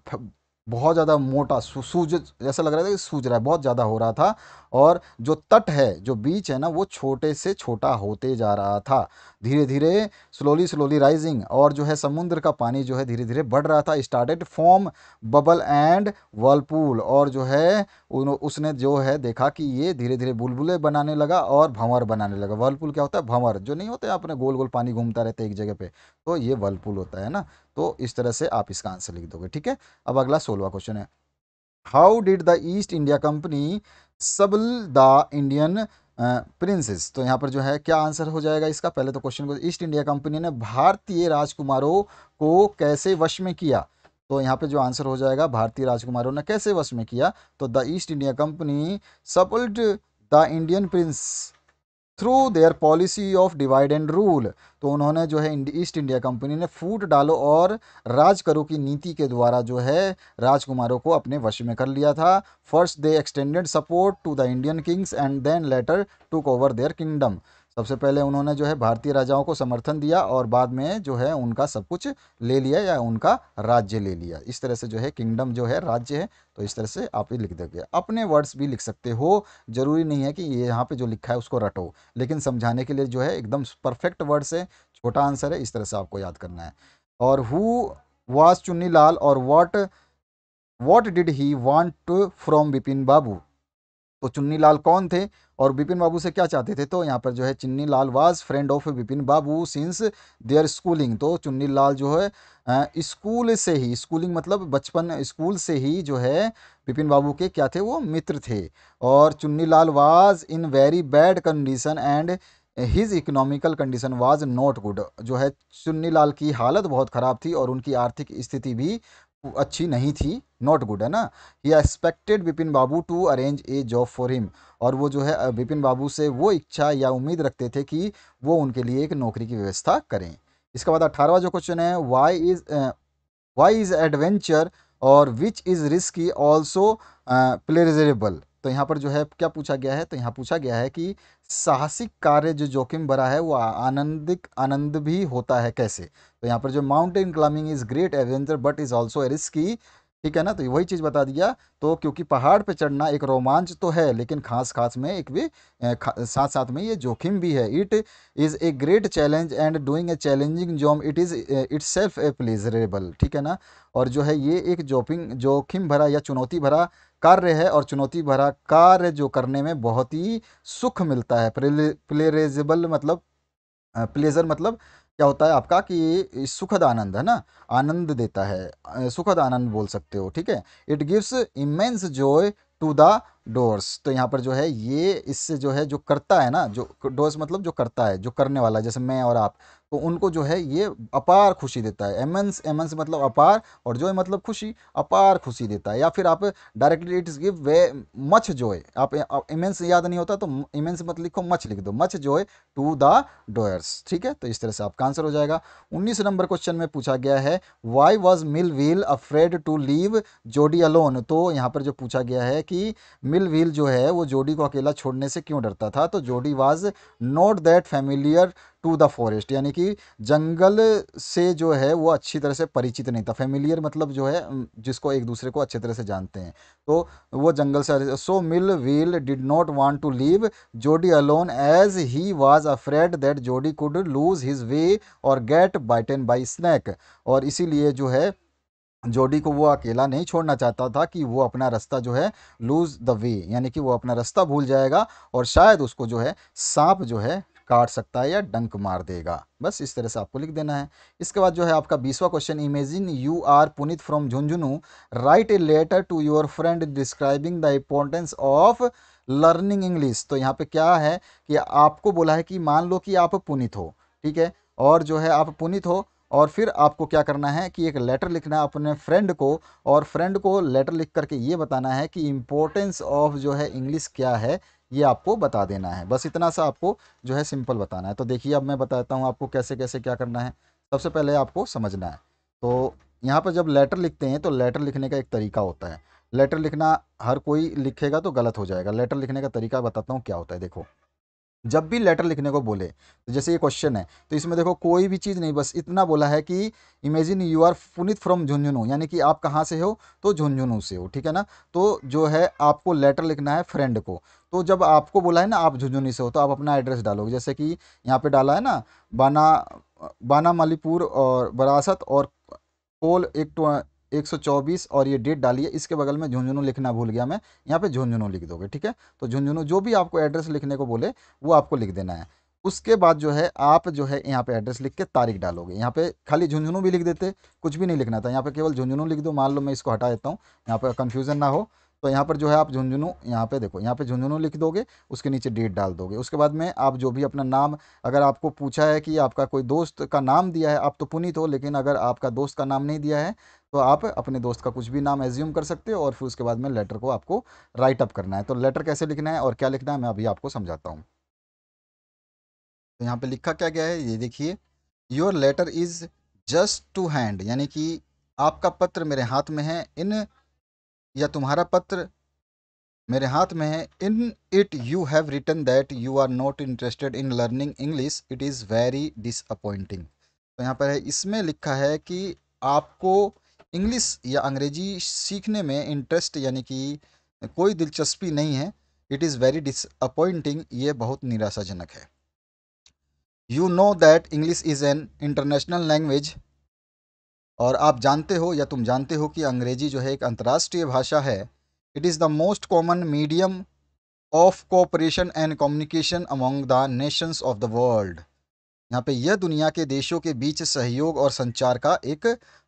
बहुत ज़्यादा मोटा सूज ऐसा लग रहा था कि सूज रहा है बहुत ज़्यादा हो रहा था और जो तट है जो बीच है ना वो छोटे से छोटा होते जा रहा था धीरे धीरे स्लोली स्लोली राइजिंग और जो है समुद्र का पानी जो है धीरे धीरे बढ़ रहा था started form bubble and whirlpool और जो है उसने जो है देखा कि ये धीरे धीरे बुलबुले बनाने लगा और भंवर बनाने लगा वर्लपूल क्या होता है भंवर जो नहीं होते अपने गोल गोल पानी घूमता रहता है एक जगह पे तो ये वर्लपूल होता है ना तो इस तरह से आप इसका आंसर लिख दोगे ठीक है अब अगला सोलवा क्वेश्चन है how did the East India Company subdue the Indian princes तो यहाँ पर जो है क्या आंसर हो जाएगा इसका पहले तो क्वेश्चन को ईस्ट इंडिया कंपनी ने भारतीय राजकुमारों को कैसे वश में किया तो यहाँ पे जो आंसर हो जाएगा भारतीय राजकुमारों ने कैसे वश में किया तो the East India Company subdued the Indian prince through their policy of divide and rule तो उन्होंने जो है ईस्ट इंडिया कंपनी ने फूट डालो और राज करो की नीति के द्वारा जो है राजकुमारों को अपने वश में कर लिया था first they extended support to the Indian kings and then later took over their kingdom सबसे पहले उन्होंने जो है भारतीय राजाओं को समर्थन दिया और बाद में जो है उनका सब कुछ ले लिया या उनका राज्य ले लिया इस तरह से जो है किंगडम जो है राज्य है तो इस तरह से आप ये लिख देंगे अपने वर्ड्स भी लिख सकते हो जरूरी नहीं है कि ये यहाँ पे जो लिखा है उसको रटो लेकिन समझाने के लिए जो है एकदम परफेक्ट वर्ड्स है छोटा आंसर है इस तरह से आपको याद करना है और हु वास चुन्नी लाल और what what did he want from Bipin Babu तो चुन्नी लाल कौन थे और बिपिन बाबू से क्या चाहते थे तो यहाँ पर जो है Chunni Lal was friend of Bipin Babu since their schooling तो चुन्नी लाल जो है स्कूल से ही स्कूलिंग मतलब बचपन स्कूल से ही जो है बिपिन बाबू के क्या थे वो मित्र थे और Chunni Lal was in very bad condition and his economical condition was not good जो है चुन्नी लाल की हालत बहुत ख़राब थी और उनकी आर्थिक स्थिति भी अच्छी नहीं थी नॉट गुड है ना he expected Bipin Babu to arrange a job for him और वो जो है बिपिन बाबू से वो इच्छा या उम्मीद रखते थे कि वो उनके लिए एक नौकरी की व्यवस्था करें इसके बाद अठारहवा जो क्वेश्चन है why is why is adventure और which is risky also pleasurable तो यहाँ पर जो है क्या पूछा गया है तो यहाँ पूछा गया है कि साहसिक कार्य जो जोखिम भरा है वो आनंदिक आनंद भी होता है कैसे तो यहाँ पर जो mountain climbing is great adventure but is also a risky ठीक है ना तो वही चीज़ बता दिया तो क्योंकि पहाड़ पे चढ़ना एक रोमांच तो है लेकिन खास खास में एक भी साथ साथ में ये जोखिम भी है it is a great challenge and doing a challenging job it is itself a pleasurable ठीक है ना और जो है ये एक जोपिंग जोखिम भरा या चुनौती भरा कार्य है और चुनौती भरा कार्य जो करने में बहुत ही सुख मिलता है प्लेरेजेबल मतलब प्लेजर मतलब क्या होता है आपका कि सुखद आनंद है ना आनंद देता है सुखद आनंद बोल सकते हो ठीक है it gives immense joy to the doers तो यहाँ पर जो है ये इससे जो है जो करता है ना जो डोर्स मतलब जो करता है जो करने वाला जैसे मैं और आप तो उनको जो है ये अपार खुशी देता है एमंस एमंस मतलब अपार और जो है मतलब खुशी अपार खुशी देता है या फिर आप directly it's give way much जो है आप इमेंस याद नहीं होता तो इमेंस मत लिखो मच लिख दो मच जो है टू द डोयर्स ठीक है तो इस तरह से आपका आंसर हो जाएगा उन्नीस नंबर क्वेश्चन में पूछा गया है why was Millwheel afraid to leave Jody alone तो यहाँ पर जो पूछा गया है कि मिल व्हील जो है वो जोडी को अकेला छोड़ने से क्यों डरता था तो Jody was not that familiar to the forest यानी कि जंगल से जो है वो अच्छी तरह से परिचित नहीं था फेमिलियर मतलब जो है जिसको एक दूसरे को अच्छे तरह से जानते हैं तो वो जंगल से so Millwheel did not want to leave Jody alone as he was afraid that Jody could lose his way और गेट बाइटन बाई स्नैक और इसीलिए जो है जोडी को वो अकेला नहीं छोड़ना चाहता था कि वो अपना रास्ता जो है लूज़ द वे यानी कि वो अपना रास्ता भूल जाएगा और शायद उसको जो है सांप जो है काट सकता है या डंक मार देगा बस इस तरह से आपको लिख देना है इसके बाद जो है आपका बीसवा question imagine you are Punit from Jhunjhunu write a letter to your friend describing the importance of learning English तो यहाँ पे क्या है कि आपको बोला है कि मान लो कि आप पुनित हो ठीक है और जो है आप पुनित हो और फिर आपको क्या करना है कि एक लेटर लिखना है अपने फ्रेंड को और फ्रेंड को लेटर लिख करके ये बताना है कि इम्पोर्टेंस ऑफ जो है इंग्लिश क्या है ये आपको बता देना है बस इतना सा आपको जो है सिंपल बताना है तो देखिए अब मैं बताता हूँ आपको कैसे कैसे क्या करना है सबसे पहले आपको समझना है तो यहाँ पर जब लेटर लिखते हैं तो लेटर लिखने का एक तरीका होता है लेटर लिखना हर कोई लिखेगा तो गलत हो जाएगा लेटर लिखने का तरीका बताता हूँ क्या होता है देखो जब भी लेटर लिखने को बोले तो जैसे ये क्वेश्चन है तो इसमें देखो कोई भी चीज़ नहीं बस इतना बोला है कि imagine you are Punit from Jhunjhunu यानी कि आप कहाँ से हो तो झुंझुनू से हो ठीक है ना तो जो है आपको लेटर लिखना है फ्रेंड को तो जब आपको बोला है ना आप झुंझुनू से हो तो आप अपना एड्रेस डालोगे जैसे कि यहाँ पर डाला है ना बाना बाना मालीपुर और बरासत और कोल एक 124 और ये डेट डालिए इसके बगल में झुंझुनू लिखना भूल गया मैं यहाँ पे झुंझुनू लिख दोगे ठीक है तो झुंझुनू जो भी आपको एड्रेस लिखने को बोले वो आपको लिख देना है उसके बाद जो है आप जो है यहाँ पे एड्रेस लिख के तारीख डालोगे यहाँ पे खाली झुंझुनू भी लिख देते कुछ भी नहीं लिखना था यहाँ पे केवल झुंझुनू लिख दो मान लो मैं इसको हटा देता हूँ यहाँ पे कन्फ्यूज़न ना हो तो यहाँ पर जो है आप झुंझुनू यहाँ पे देखो यहाँ पे झुंझुनू लिख दोगे उसके नीचे डेट डाल दोगे उसके बाद में आप जो भी अपना नाम अगर आपको पूछा है कि आपका कोई दोस्त का नाम दिया है आप तो पुनित हो लेकिन अगर आपका दोस्त का नाम नहीं दिया है तो आप अपने दोस्त का कुछ भी नाम एज्यूम कर सकते हो और फिर उसके बाद में लेटर को आपको राइट अप करना है तो लेटर कैसे लिखना है और क्या लिखना है मैं अभी आपको समझाता हूँ तो यहाँ पर लिखा क्या गया है ये देखिए your letter is just to hand यानी कि आपका पत्र मेरे हाथ में है इन या तुम्हारा पत्र मेरे हाथ में है in it you have written that you are not interested in learning English it is very disappointing तो यहाँ पर है इसमें लिखा है कि आपको इंग्लिश या अंग्रेजी सीखने में इंटरेस्ट यानी कि कोई दिलचस्पी नहीं है इट इज़ वेरी डिसअपॉइंटिंग ये बहुत निराशाजनक है you know that English is an international language और आप जानते हो या तुम जानते हो कि अंग्रेजी जो है एक अंतर्राष्ट्रीय भाषा है it is the most common medium of cooperation and communication among the nations of the world यहाँ पे यह दुनिया के देशों के बीच सहयोग और संचार का एक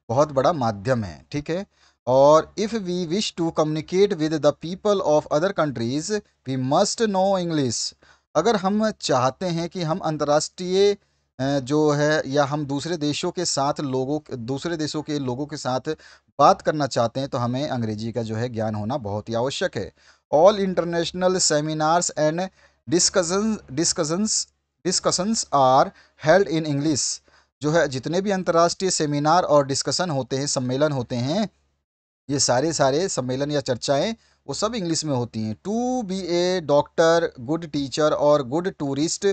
बहुत बड़ा माध्यम है ठीक है और if we wish to communicate with the people of other countries we must know English अगर हम चाहते हैं कि हम अंतर्राष्ट्रीय जो है या हम दूसरे देशों के साथ लोगों दूसरे देशों के लोगों के साथ बात करना चाहते हैं तो हमें अंग्रेजी का जो है ज्ञान होना बहुत ही आवश्यक है all international seminars and discussion discussions discussions are held in English जो है जितने भी अंतर्राष्ट्रीय सेमिनार और डिस्कशन होते हैं सम्मेलन होते हैं ये सारे सारे सम्मेलन या चर्चाएं वो सब इंग्लिश में होती हैं to be a doctor good teacher और good tourist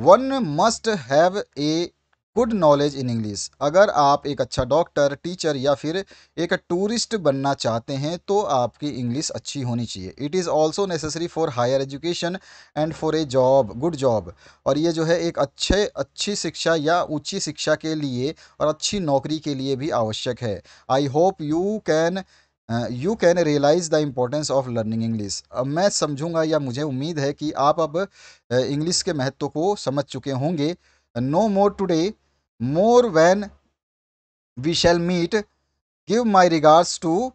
one must have a good knowledge in English अगर आप एक अच्छा डॉक्टर टीचर या फिर एक टूरिस्ट बनना चाहते हैं तो आपकी इंग्लिश अच्छी होनी चाहिए it is also necessary for higher education and for a job good job और ये जो है एक अच्छे अच्छी शिक्षा या ऊंची शिक्षा के लिए और अच्छी नौकरी के लिए भी आवश्यक है I hope you can you can realise the importance of learning English अब मैं समझूंगा या मुझे उम्मीद है कि आप अब इंग्लिश uh, के महत्व को समझ चुके होंगे no more today more when we shall meet give my regards to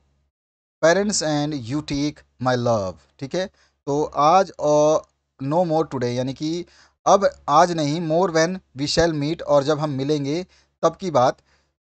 parents and you take my love ठीक है तो आज और नो मोर टुडे यानी कि अब आज नहीं more when we shall meet और जब हम मिलेंगे तब की बात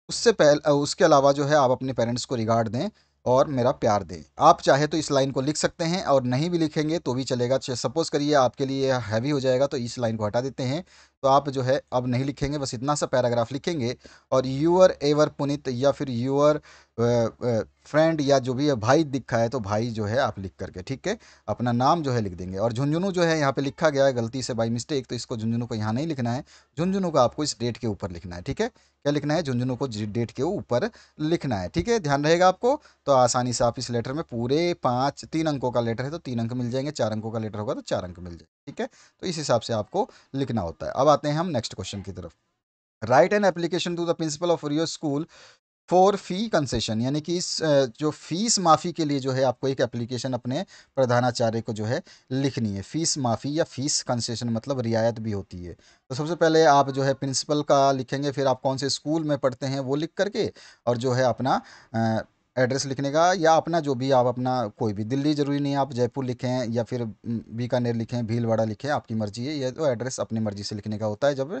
उससे पहले uh, उसके अलावा जो है आप अपने पेरेंट्स को रिगार्ड दें और मेरा प्यार दें आप चाहे तो इस लाइन को लिख सकते हैं और नहीं भी लिखेंगे तो भी चलेगा सपोज़ करिए आपके लिए हैवी हो जाएगा तो इस लाइन को हटा देते हैं तो आप जो है अब नहीं लिखेंगे बस इतना सा पैराग्राफ लिखेंगे और यूअर एवर पुनित या फिर यूअर फ्रेंड या जो भी है भाई दिखा है तो भाई जो है आप लिख करके ठीक है अपना नाम जो है लिख देंगे और झुंझुनू जो है यहाँ पे लिखा गया है गलती से बाई मिस्टेक तो इसको झुंझुनू को यहाँ नहीं लिखना है झुंझुनू को आपको इस डेट के ऊपर लिखना है ठीक है क्या लिखना है झुंझुनू को डेट के ऊपर लिखना है ठीक है ध्यान रहेगा आपको तो आसानी से आप इस लेटर में पूरे पाँच तीन अंकों का लेटर है तो तीन अंक मिल जाएंगे चार अंकों का लेटर होगा तो चार अंक मिल जाएंगे ठीक है तो इस हिसाब से आपको लिखना होता है अब आते हैं हम नेक्स्ट क्वेश्चन की तरफ write an application to the principal of your school for fee concession यानी कि इस जो फीस माफ़ी के लिए जो है आपको एक एप्लीकेशन अपने प्रधानाचार्य को जो है लिखनी है फीस माफ़ी या फीस कंसेशन मतलब रियायत भी होती है तो सबसे पहले आप जो है प्रिंसिपल का लिखेंगे फिर आप कौन से स्कूल में पढ़ते हैं वो लिख करके और जो है अपना एड्रेस लिखने का या अपना जो भी आप अपना कोई भी दिल्ली ज़रूरी नहीं है आप जयपुर लिखें या फिर बीकानेर लिखें भीलवाड़ा लिखें आपकी मर्ज़ी है ये तो एड्रेस अपनी मर्ज़ी से लिखने का होता है जब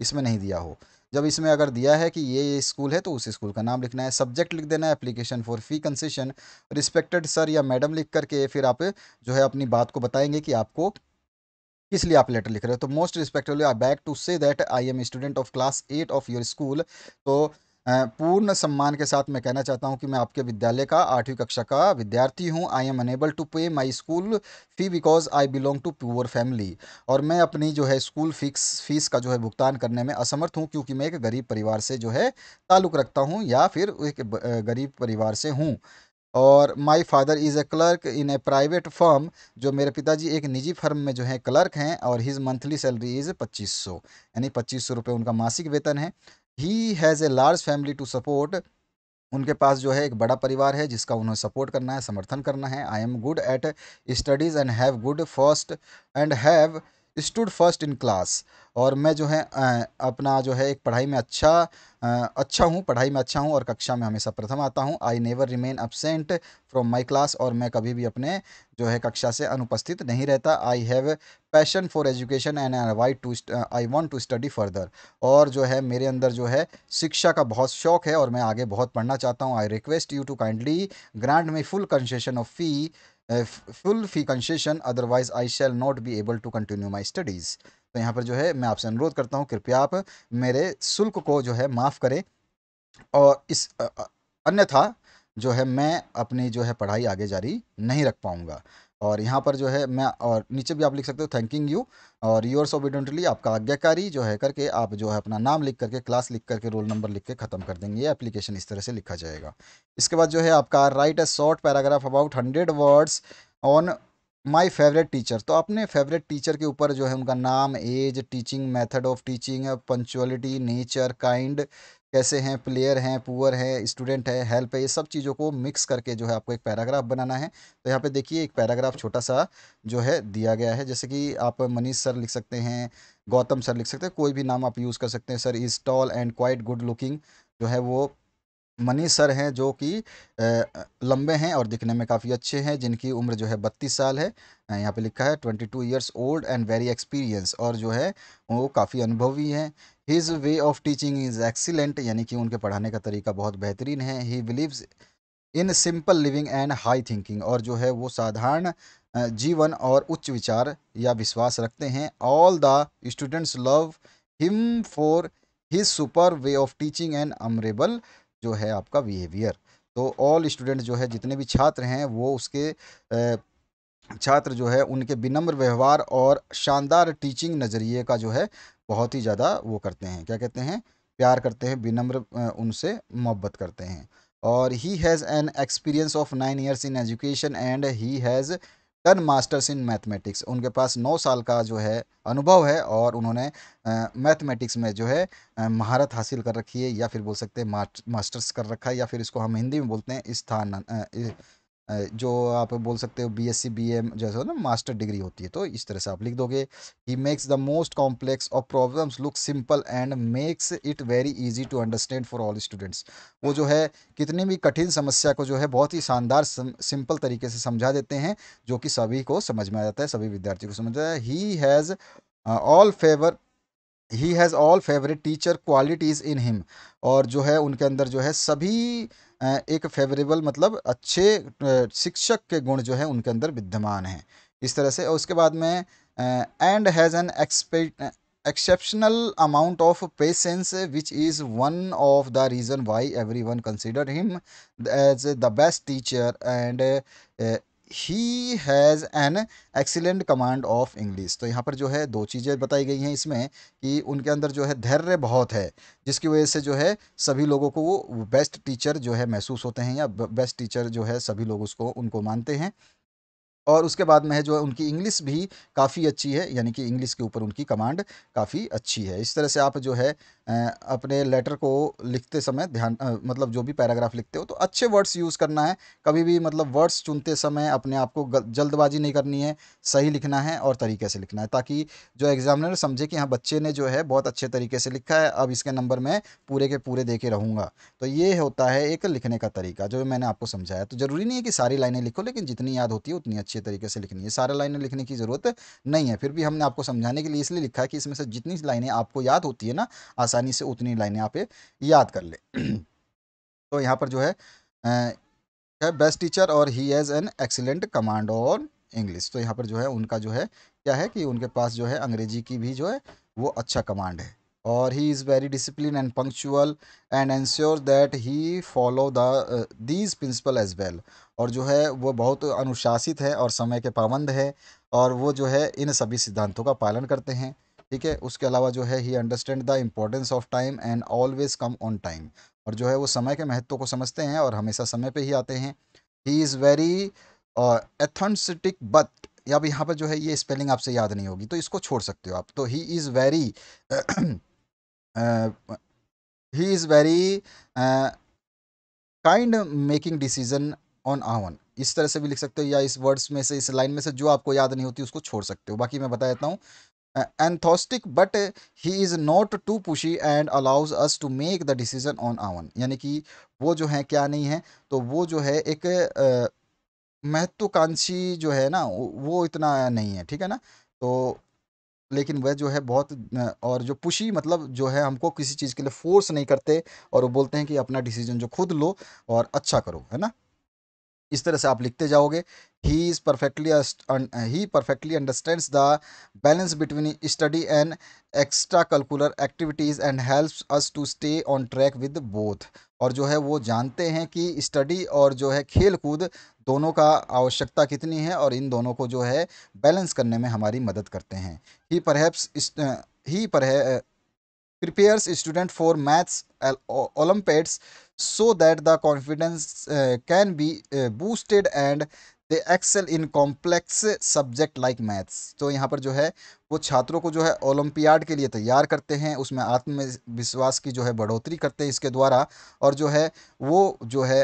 इसमें नहीं दिया हो जब इसमें अगर दिया है कि ये ये स्कूल है तो उस स्कूल का नाम लिखना है सब्जेक्ट लिख देना है application for fee concession respected sir या मैडम लिख करके फिर आप जो है अपनी बात को बताएंगे कि आपको किस लिए आप लेटर लिख रहे हो तो most respectively I beg to say that I am student of class eight of your school तो पूर्ण सम्मान के साथ मैं कहना चाहता हूँ कि मैं आपके विद्यालय का आठवीं कक्षा का विद्यार्थी हूँ I am unable to pay my school fee because I belong to poor family और मैं अपनी जो है स्कूल फीस फीस का जो है भुगतान करने में असमर्थ हूँ क्योंकि मैं एक गरीब परिवार से जो है ताल्लुक़ रखता हूँ या फिर एक गरीब परिवार से हूँ और my father is a clerk in a private firm जो मेरे पिताजी एक निजी फर्म में जो है क्लर्क हैं और हिज मंथली सैलरी इज़ पच्चीस सौ यानी पच्चीस सौ रुपये उनका मासिक वेतन है he has a large family to support उनके पास जो है एक बड़ा परिवार है जिसका उन्हें सपोर्ट करना है समर्थन करना है I am good at studies and have good first and have stood first in class और मैं जो है अपना जो है एक पढ़ाई में अच्छा अच्छा हूँ पढ़ाई में अच्छा हूँ और कक्षा में हमेशा प्रथम आता हूँ I never remain absent from my class और मैं कभी भी अपने जो है कक्षा से अनुपस्थित नहीं रहता I have passion for education and I why to I want to study further और जो है मेरे अंदर जो है शिक्षा का बहुत शौक है और मैं आगे बहुत पढ़ना चाहता हूँ I request you to kindly grant me full concession of fee full fee concession otherwise I shall not be able to continue my studies तो यहाँ पर जो है मैं आपसे अनुरोध करता हूँ कृपया आप मेरे शुल्क को जो है माफ़ करें और इस अन्यथा जो है मैं अपनी जो है पढ़ाई आगे जारी नहीं रख पाऊँगा और यहाँ पर जो है मैं और नीचे भी आप लिख सकते हो थैंकिंग यू और योर्स ओबिडेंटली आपका आज्ञाकारी जो है करके आप जो है अपना नाम लिख करके क्लास लिख करके रोल नंबर लिख के ख़त्म कर देंगे ये एप्लीकेशन इस तरह से लिखा जाएगा इसके बाद जो है आपका write a short paragraph about hundred words on my favourite teacher तो अपने फेवरेट टीचर के ऊपर जो है उनका नाम as teaching method of teaching punctuality nature kind कैसे हैं प्लेयर हैं पुअर है स्टूडेंट है हेल्प है ये सब चीज़ों को मिक्स करके जो है आपको एक पैराग्राफ बनाना है तो यहाँ पे देखिए एक पैराग्राफ छोटा सा जो है दिया गया है जैसे कि आप मनीष सर लिख सकते हैं गौतम सर लिख सकते हैं कोई भी नाम आप यूज़ कर सकते हैं sir is tall and quite good looking जो है वो मनीष सर हैं जो कि लंबे हैं और दिखने में काफ़ी अच्छे हैं जिनकी उम्र जो है बत्तीस साल है यहाँ पे लिखा है twenty two years old and very experience और जो है वो काफ़ी अनुभवी हैं his way of teaching is excellent यानी कि उनके पढ़ाने का तरीका बहुत बेहतरीन है he believes in simple living and high thinking और जो है वो साधारण जीवन और उच्च विचार या विश्वास रखते हैं all the students love him for his super way of teaching and admirable जो है आपका बिहेवियर तो ऑल स्टूडेंट जो है जितने भी छात्र हैं वो उसके छात्र जो है उनके विनम्र व्यवहार और शानदार टीचिंग नज़रिए का जो है बहुत ही ज़्यादा वो करते हैं क्या कहते हैं प्यार करते हैं विनम्र उनसे मोहब्बत करते हैं और he has an experience of nine years in education and he has done masters in mathematics उनके पास नौ साल का जो है अनुभव है और उन्होंने मैथमेटिक्स में जो है महारत हासिल कर रखी है या फिर बोल सकते हैं मास्टर्स कर रखा है या फिर इसको हम हिंदी में बोलते हैं स्थान जो आप बोल सकते हो B S C B M जैसे हो ना मास्टर डिग्री होती है तो इस तरह से आप लिख दोगे he makes the most complex of problems look simple and makes it very easy to understand for all students वो जो है कितनी भी कठिन समस्या को जो है बहुत ही शानदार सिंपल तरीके से समझा देते हैं जो कि सभी को समझ में आ जाता है सभी विद्यार्थी को समझ आता है he has all favour he has all favourite teacher qualities in him और जो है उनके अंदर जो है सभी एक फेवरेबल मतलब अच्छे शिक्षक के गुण जो है उनके अंदर विद्यमान हैं इस तरह से उसके बाद में and has an expect exceptional amount of patience which is one of the reason why everyone consider him as the best teacher and he has an excellent command of English तो यहाँ पर जो है दो चीज़ें बताई गई हैं इसमें कि उनके अंदर जो है धैर्य बहुत है जिसकी वजह से जो है सभी लोगों को वो बेस्ट टीचर जो है महसूस होते हैं या बेस्ट टीचर जो है सभी लोग उसको उनको मानते हैं और उसके बाद में है जो है उनकी इंग्लिश भी काफ़ी अच्छी है यानी कि इंग्लिश के ऊपर उनकी कमांड काफ़ी अच्छी है इस तरह से आप जो है अपने लेटर को लिखते समय ध्यान मतलब जो भी पैराग्राफ लिखते हो तो अच्छे वर्ड्स यूज़ करना है कभी भी मतलब वर्ड्स चुनते समय अपने आप को जल्दबाजी नहीं करनी है सही लिखना है और तरीके से लिखना है ताकि जो एग्जामिनर समझे कि हाँ बच्चे ने जो है बहुत अच्छे तरीके से लिखा है अब इसके नंबर में पूरे के पूरे दे के रहूँगा तो ये होता है एक लिखने का तरीका जो मैंने आपको समझाया तो ज़रूरी नहीं है कि सारी लाइनें लिखो लेकिन जितनी याद होती है उतनी अच्छी अच्छे तरीके से लिखनी है सारा लाइनें लिखने की ज़रूरत नहीं है फिर भी हमने आपको समझाने के लिए इसलिए लिखा है कि इसमें से जितनी लाइनें आपको याद होती है ना आसानी से उतनी लाइनें आप याद कर ले तो यहाँ पर जो है बेस्ट टीचर और he has an excellent command on English तो यहाँ पर जो है उनका जो है क्या है कि उनके पास जो है अंग्रेजी की भी जो है वो अच्छा कमांड है और he is very discipline and punctual and ensure that he follow the these principle as well और जो है वो बहुत अनुशासित है और समय के पाबंद है और वो जो है इन सभी सिद्धांतों का पालन करते हैं ठीक है उसके अलावा जो है he understand the importance of time and always come on time और जो है वो समय के महत्व को समझते हैं और हमेशा समय पे ही आते हैं he is very enthusiastic but अब यहाँ पर जो है ये स्पेलिंग आपसे याद नहीं होगी तो इसको छोड़ सकते हो आप तो he is very uh, he is very uh, kind making decision on आवन इस तरह से भी लिख सकते हो या इस वर्ड्स में से इस लाइन में से जो आपको याद नहीं होती उसको छोड़ सकते हो बाकी मैं बता देता हूँ enthusiastic but he is not too pushy and allows us to make the decision on own यानी कि वो जो है क्या नहीं है तो वो जो है एक uh, महत्वाकांक्षी जो है ना वो इतना नहीं है ठीक है ना तो लेकिन वह जो है बहुत और जो पुशी मतलब जो है हमको किसी चीज़ के लिए फोर्स नहीं करते और वो बोलते हैं कि अपना डिसीजन जो खुद लो और अच्छा करो है ना इस तरह से आप लिखते जाओगे he is perfectly he perfectly understands the balance between study and extracurricular activities and helps us to stay on track with both और जो है वो जानते हैं कि स्टडी और जो है खेल कूद दोनों का आवश्यकता कितनी है और इन दोनों को जो है बैलेंस करने में हमारी मदद करते हैं ही परहैप्स ही पर prepares student for maths olympiads so that the confidence uh, can be uh, boosted and they excel in complex subject like maths तो यहाँ पर जो है वो छात्रों को जो है ओलंपियाड के लिए तैयार करते हैं उसमें आत्मविश्वास की जो है बढ़ोतरी करते हैं इसके द्वारा और जो है वो जो है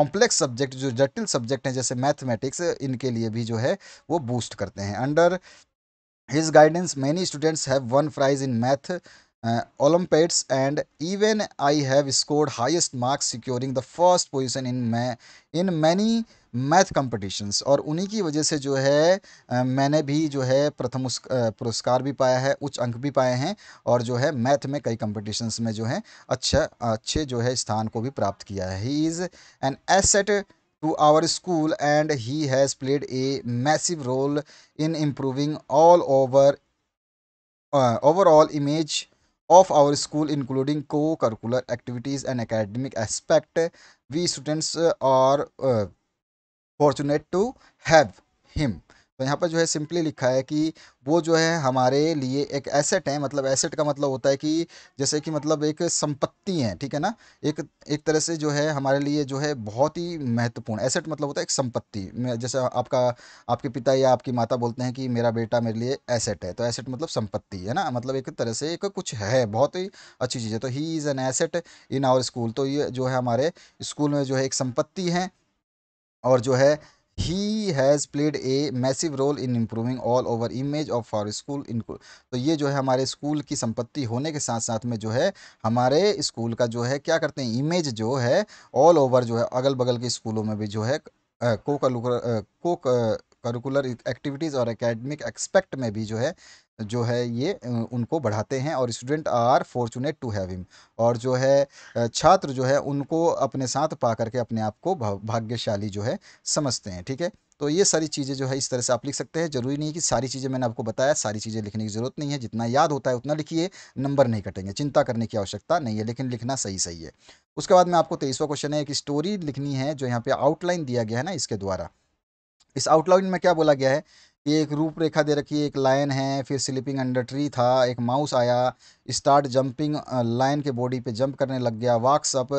कॉम्प्लेक्स सब्जेक्ट जो जटिल सब्जेक्ट हैं जैसे मैथमेटिक्स इनके लिए भी जो है वो बूस्ट करते हैं under his guidance many students have won prize in math olympiads and even I have scored highest marks securing the first position in my in many math competitions और उन्हीं की वजह से जो है मैंने भी जो है प्रथम पुरस्कार भी पाया है उच्च अंक भी पाए हैं और जो है मैथ में कई कंपटीशंस में जो है अच्छा अच्छे जो है स्थान को भी प्राप्त किया है he is an asset to our school and he has played a massive role in improving all over overall image of our school including co-curricular activities and academic aspect we students uh, are uh, fortunate to have him तो यहाँ पर जो है simply लिखा है कि वो जो है हमारे लिए एक एसेट है मतलब एसेट का मतलब होता है कि जैसे कि मतलब एक संपत्ति है ठीक है ना एक एक तरह से जो है हमारे लिए जो है बहुत ही महत्वपूर्ण एसेट मतलब होता है एक संपत्ति जैसे आपका आपके पिता या आपकी माता बोलते हैं कि मेरा बेटा मेरे लिए एसेट है तो एसेट मतलब संपत्ति है ना मतलब एक तरह से एक कुछ है बहुत ही अच्छी चीज़ है तो he is an asset in our school तो ये जो है हमारे स्कूल में जो है एक संपत्ति है और जो है he has played a massive role in improving all over image of our school इनको तो ये जो है हमारे स्कूल की संपत्ति होने के साथ साथ में जो है हमारे स्कूल का जो है क्या करते हैं इमेज जो है ऑल ओवर जो है अगल बगल के स्कूलों में भी जो है को को करिकुलर एक्टिविटीज़ और एकेडमिक एक्सपेक्ट में भी जो है जो है ये उनको बढ़ाते हैं और student are fortunate to have him और जो है छात्र जो है उनको अपने साथ पा करके अपने आप को भाग्यशाली जो है समझते हैं ठीक है तो ये सारी चीज़ें जो है इस तरह से आप लिख सकते हैं जरूरी नहीं है कि सारी चीज़ें मैंने आपको बताया सारी चीज़ें लिखने की ज़रूरत नहीं है जितना याद होता है उतना लिखिए नंबर नहीं कटेंगे चिंता करने की आवश्यकता नहीं है लेकिन लिखना सही सही है उसके बाद में आपको तेईसवा क्वेश्चन है एक स्टोरी लिखनी है जो यहाँ पे आउटलाइन दिया गया है ना इसके द्वारा इस आउटलाइन में क्या बोला गया है एक रूपरेखा दे रखी है एक लाइन है फिर स्लीपिंग अंडर ट्री था एक माउस आया स्टार्ट जंपिंग लाइन के बॉडी पे जंप करने लग गया वाक्स अप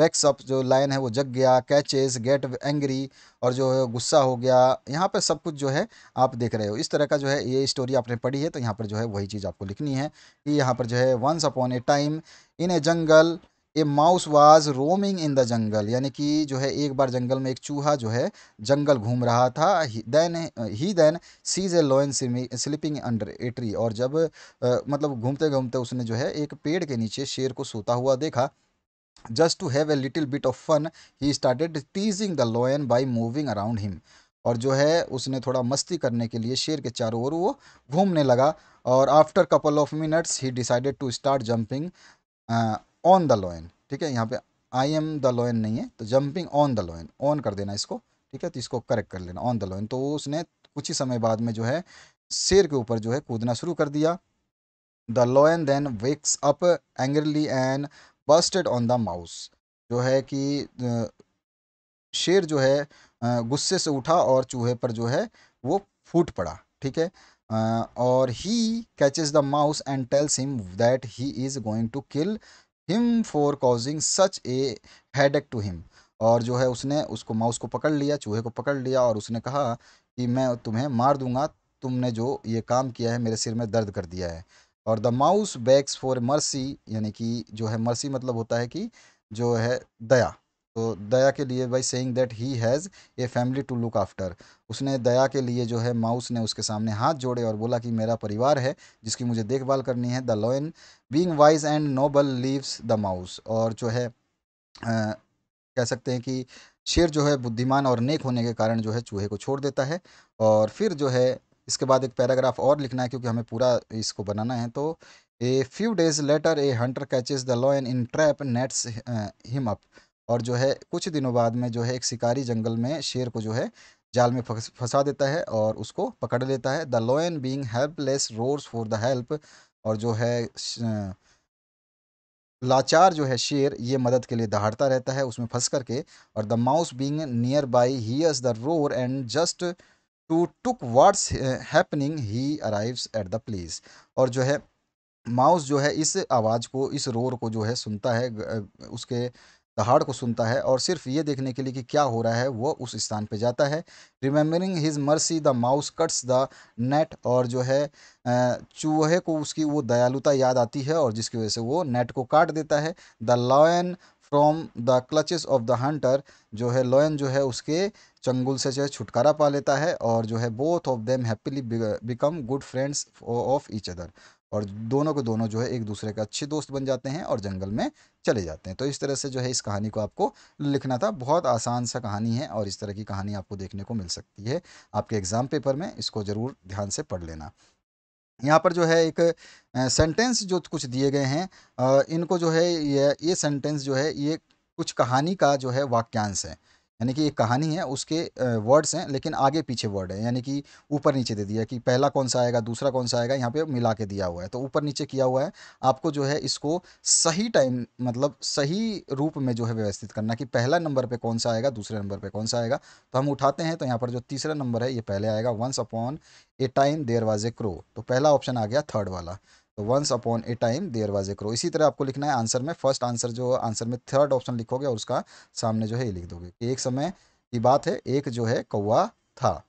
वैक्स अप जो लाइन है वो जग गया कैचेस गेट एंग्री और जो है गुस्सा हो गया यहाँ पर सब कुछ जो है आप देख रहे हो इस तरह का जो है ये स्टोरी आपने पढ़ी है तो यहाँ पर जो है वही चीज़ आपको लिखनी है कि यहाँ पर जो है once upon a time in a jungle a mouse was roaming in the jungle यानी कि जो है एक बार जंगल में एक चूहा जो है जंगल घूम रहा था then he then sees a lion sleeping under a tree और जब आ, मतलब घूमते घूमते उसने जो है एक पेड़ के नीचे शेर को सोता हुआ देखा just to have a little bit of fun he started teasing the lion by moving around him और जो है उसने थोड़ा मस्ती करने के लिए शेर के चारों ओर वो घूमने लगा और after couple of minutes he decided to start jumping on the lion ठीक है यहाँ पे आई एम द लॉयन नहीं है तो jumping on the lion on कर देना इसको ठीक है तो इसको करेक्ट कर लेना ऑन द लॉयन तो उसने कुछ ही समय बाद में जो है शेर के ऊपर जो है कूदना शुरू कर दिया the lion then wakes up angrily and busted on the mouse जो है कि शेर जो है गुस्से से उठा और चूहे पर जो है वो फूट पड़ा ठीक है और he catches the mouse and tells him that he is going to kill him for causing such a head to him और जो है उसने उसको माउस को पकड़ लिया चूहे को पकड़ लिया और उसने कहा कि मैं तुम्हें मार दूंगा तुमने जो ये काम किया है मेरे सिर में दर्द कर दिया है और the mouse begs for mercy यानी कि जो है मर्सी मतलब होता है कि जो है दया तो दया के लिए by saying that he has a family to look after उसने दया के लिए जो है माउस ने उसके सामने हाथ जोड़े और बोला कि मेरा परिवार है जिसकी मुझे देखभाल करनी है the lion being wise and noble leaves the mouse और जो है आ, कह सकते हैं कि शेर जो है बुद्धिमान और नेक होने के कारण जो है चूहे को छोड़ देता है और फिर जो है इसके बाद एक पैराग्राफ और लिखना है क्योंकि हमें पूरा इसको बनाना है तो a few days later a hunter catches the lion in trap nets him up और जो है कुछ दिनों बाद में जो है एक शिकारी जंगल में शेर को जो है जाल में फंसा देता है और उसको पकड़ लेता है the lion being helpless roars for the help और जो है लाचार जो है शेर ये मदद के लिए दहाड़ता रहता है उसमें फंस करके और the mouse being near by he hears the roar and just to took what's happening he arrives at the place और जो है माउस जो है इस आवाज़ को इस रोर को जो है सुनता है उसके दहाड़ को सुनता है और सिर्फ ये देखने के लिए कि क्या हो रहा है वह उस स्थान पे जाता है remembering his mercy the mouse cuts the net और जो है चूहे को उसकी वो दयालुता याद आती है और जिसकी वजह से वो नेट को काट देता है the lion from the clutches of the hunter जो है लॉयन जो है उसके चंगुल से जो है छुटकारा पा लेता है और जो है both of them happily become good friends of each other और दोनों को दोनों जो है एक दूसरे के अच्छे दोस्त बन जाते हैं और जंगल में चले जाते हैं तो इस तरह से जो है इस कहानी को आपको लिखना था बहुत आसान सा कहानी है और इस तरह की कहानी आपको देखने को मिल सकती है आपके एग्ज़ाम पेपर में इसको ज़रूर ध्यान से पढ़ लेना यहाँ पर जो है एक सेंटेंस जो कुछ दिए गए हैं इनको जो है ये ये सेंटेंस जो है ये कुछ कहानी का जो है वाक्यांश है यानी कि एक कहानी है उसके वर्ड्स हैं लेकिन आगे पीछे वर्ड है यानी कि ऊपर नीचे दे दिया कि पहला कौन सा आएगा दूसरा कौन सा आएगा यहाँ पे मिला के दिया हुआ है तो ऊपर नीचे किया हुआ है आपको जो है इसको सही टाइम मतलब सही रूप में जो है व्यवस्थित करना कि पहला नंबर पे कौन सा आएगा दूसरे नंबर पर कौन सा आएगा तो हम उठाते हैं तो यहाँ पर जो तीसरा नंबर है ये पहले आएगा once upon a time there was a crow तो पहला ऑप्शन आ गया थर्ड वाला once upon a time there was a crow इसी तरह आपको लिखना है आंसर में फर्स्ट आंसर जो आंसर में थर्ड ऑप्शन लिखोगे और उसका सामने जो है ये लिख दोगे एक समय की बात है एक जो है कौवा था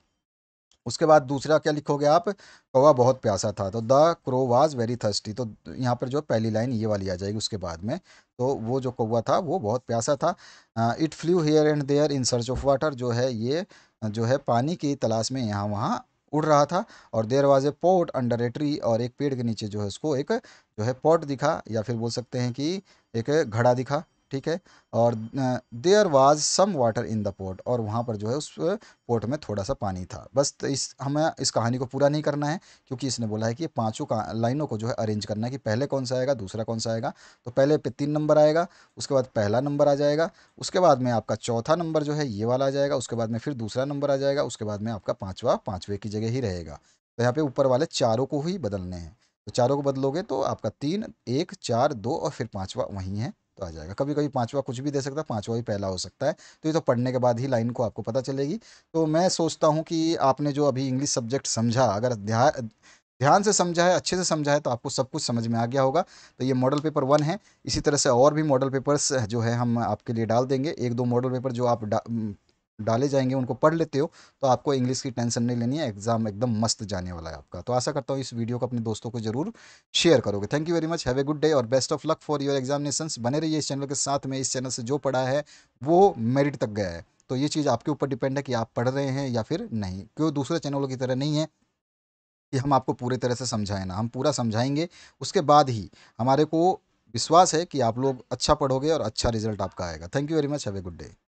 उसके बाद दूसरा क्या लिखोगे आप कौवा बहुत प्यासा था तो the crow was very thirsty तो यहाँ पर जो पहली लाइन ये वाली आ जाएगी उसके बाद में तो वो जो कौवा था वो बहुत प्यासा था it flew here and there in search of water जो है ये जो है पानी की तलाश में यहाँ वहाँ उड़ रहा था और there was a pot under a tree और एक पेड़ के नीचे जो है उसको एक जो है पॉट दिखा या फिर बोल सकते हैं कि एक घड़ा दिखा ठीक है और there was some water in the pot और वहाँ पर जो है उस पोर्ट में थोड़ा सा पानी था बस तो इस हमें इस कहानी को पूरा नहीं करना है क्योंकि इसने बोला है कि पांचों लाइनों को जो है अरेंज करना है कि पहले कौन सा आएगा दूसरा कौन सा आएगा तो पहले पे तीन नंबर आएगा उसके बाद पहला नंबर आ जाएगा उसके बाद में आपका चौथा नंबर जो है ये वाला आ जाएगा उसके बाद में फिर दूसरा नंबर आ जाएगा उसके बाद में आपका पाँचवा पाँचवें की जगह ही रहेगा तो यहाँ पर ऊपर वाले चारों को ही बदलने हैं तो चारों को बदलोगे तो आपका तीन एक चार दो और फिर पाँचवा वहीं है तो आ जाएगा कभी कभी पांचवा कुछ भी दे सकता है पाँचवा ही पहला हो सकता है तो ये तो पढ़ने के बाद ही लाइन को आपको पता चलेगी तो मैं सोचता हूँ कि आपने जो अभी इंग्लिश सब्जेक्ट समझा अगर ध्यान ध्यान से समझा है अच्छे से समझा है तो आपको सब कुछ समझ में आ गया होगा तो ये मॉडल पेपर वन है इसी तरह से और भी मॉडल पेपर्स जो है हम आपके लिए डाल देंगे एक दो मॉडल पेपर जो आप डाले जाएंगे उनको पढ़ लेते हो तो आपको इंग्लिश की टेंशन नहीं लेनी है एग्जाम एकदम मस्त जाने वाला है आपका तो आशा करता हूँ इस वीडियो को अपने दोस्तों को जरूर शेयर करोगे thank you very much have a good day और best of luck for your examination बने रहिए इस चैनल के साथ में इस चैनल से जो पढ़ा है वो मेरिट तक गया है तो ये चीज़ आपके ऊपर डिपेंड है कि आप पढ़ रहे हैं या फिर नहीं क्यों दूसरे चैनलों की तरह नहीं है कि हम आपको पूरे तरह से समझाएं ना हम पूरा समझाएंगे उसके बाद ही हमारे को विश्वास है कि आप लोग अच्छा पढ़ोगे और अच्छा रिजल्ट आपका आएगा thank you very much have a good day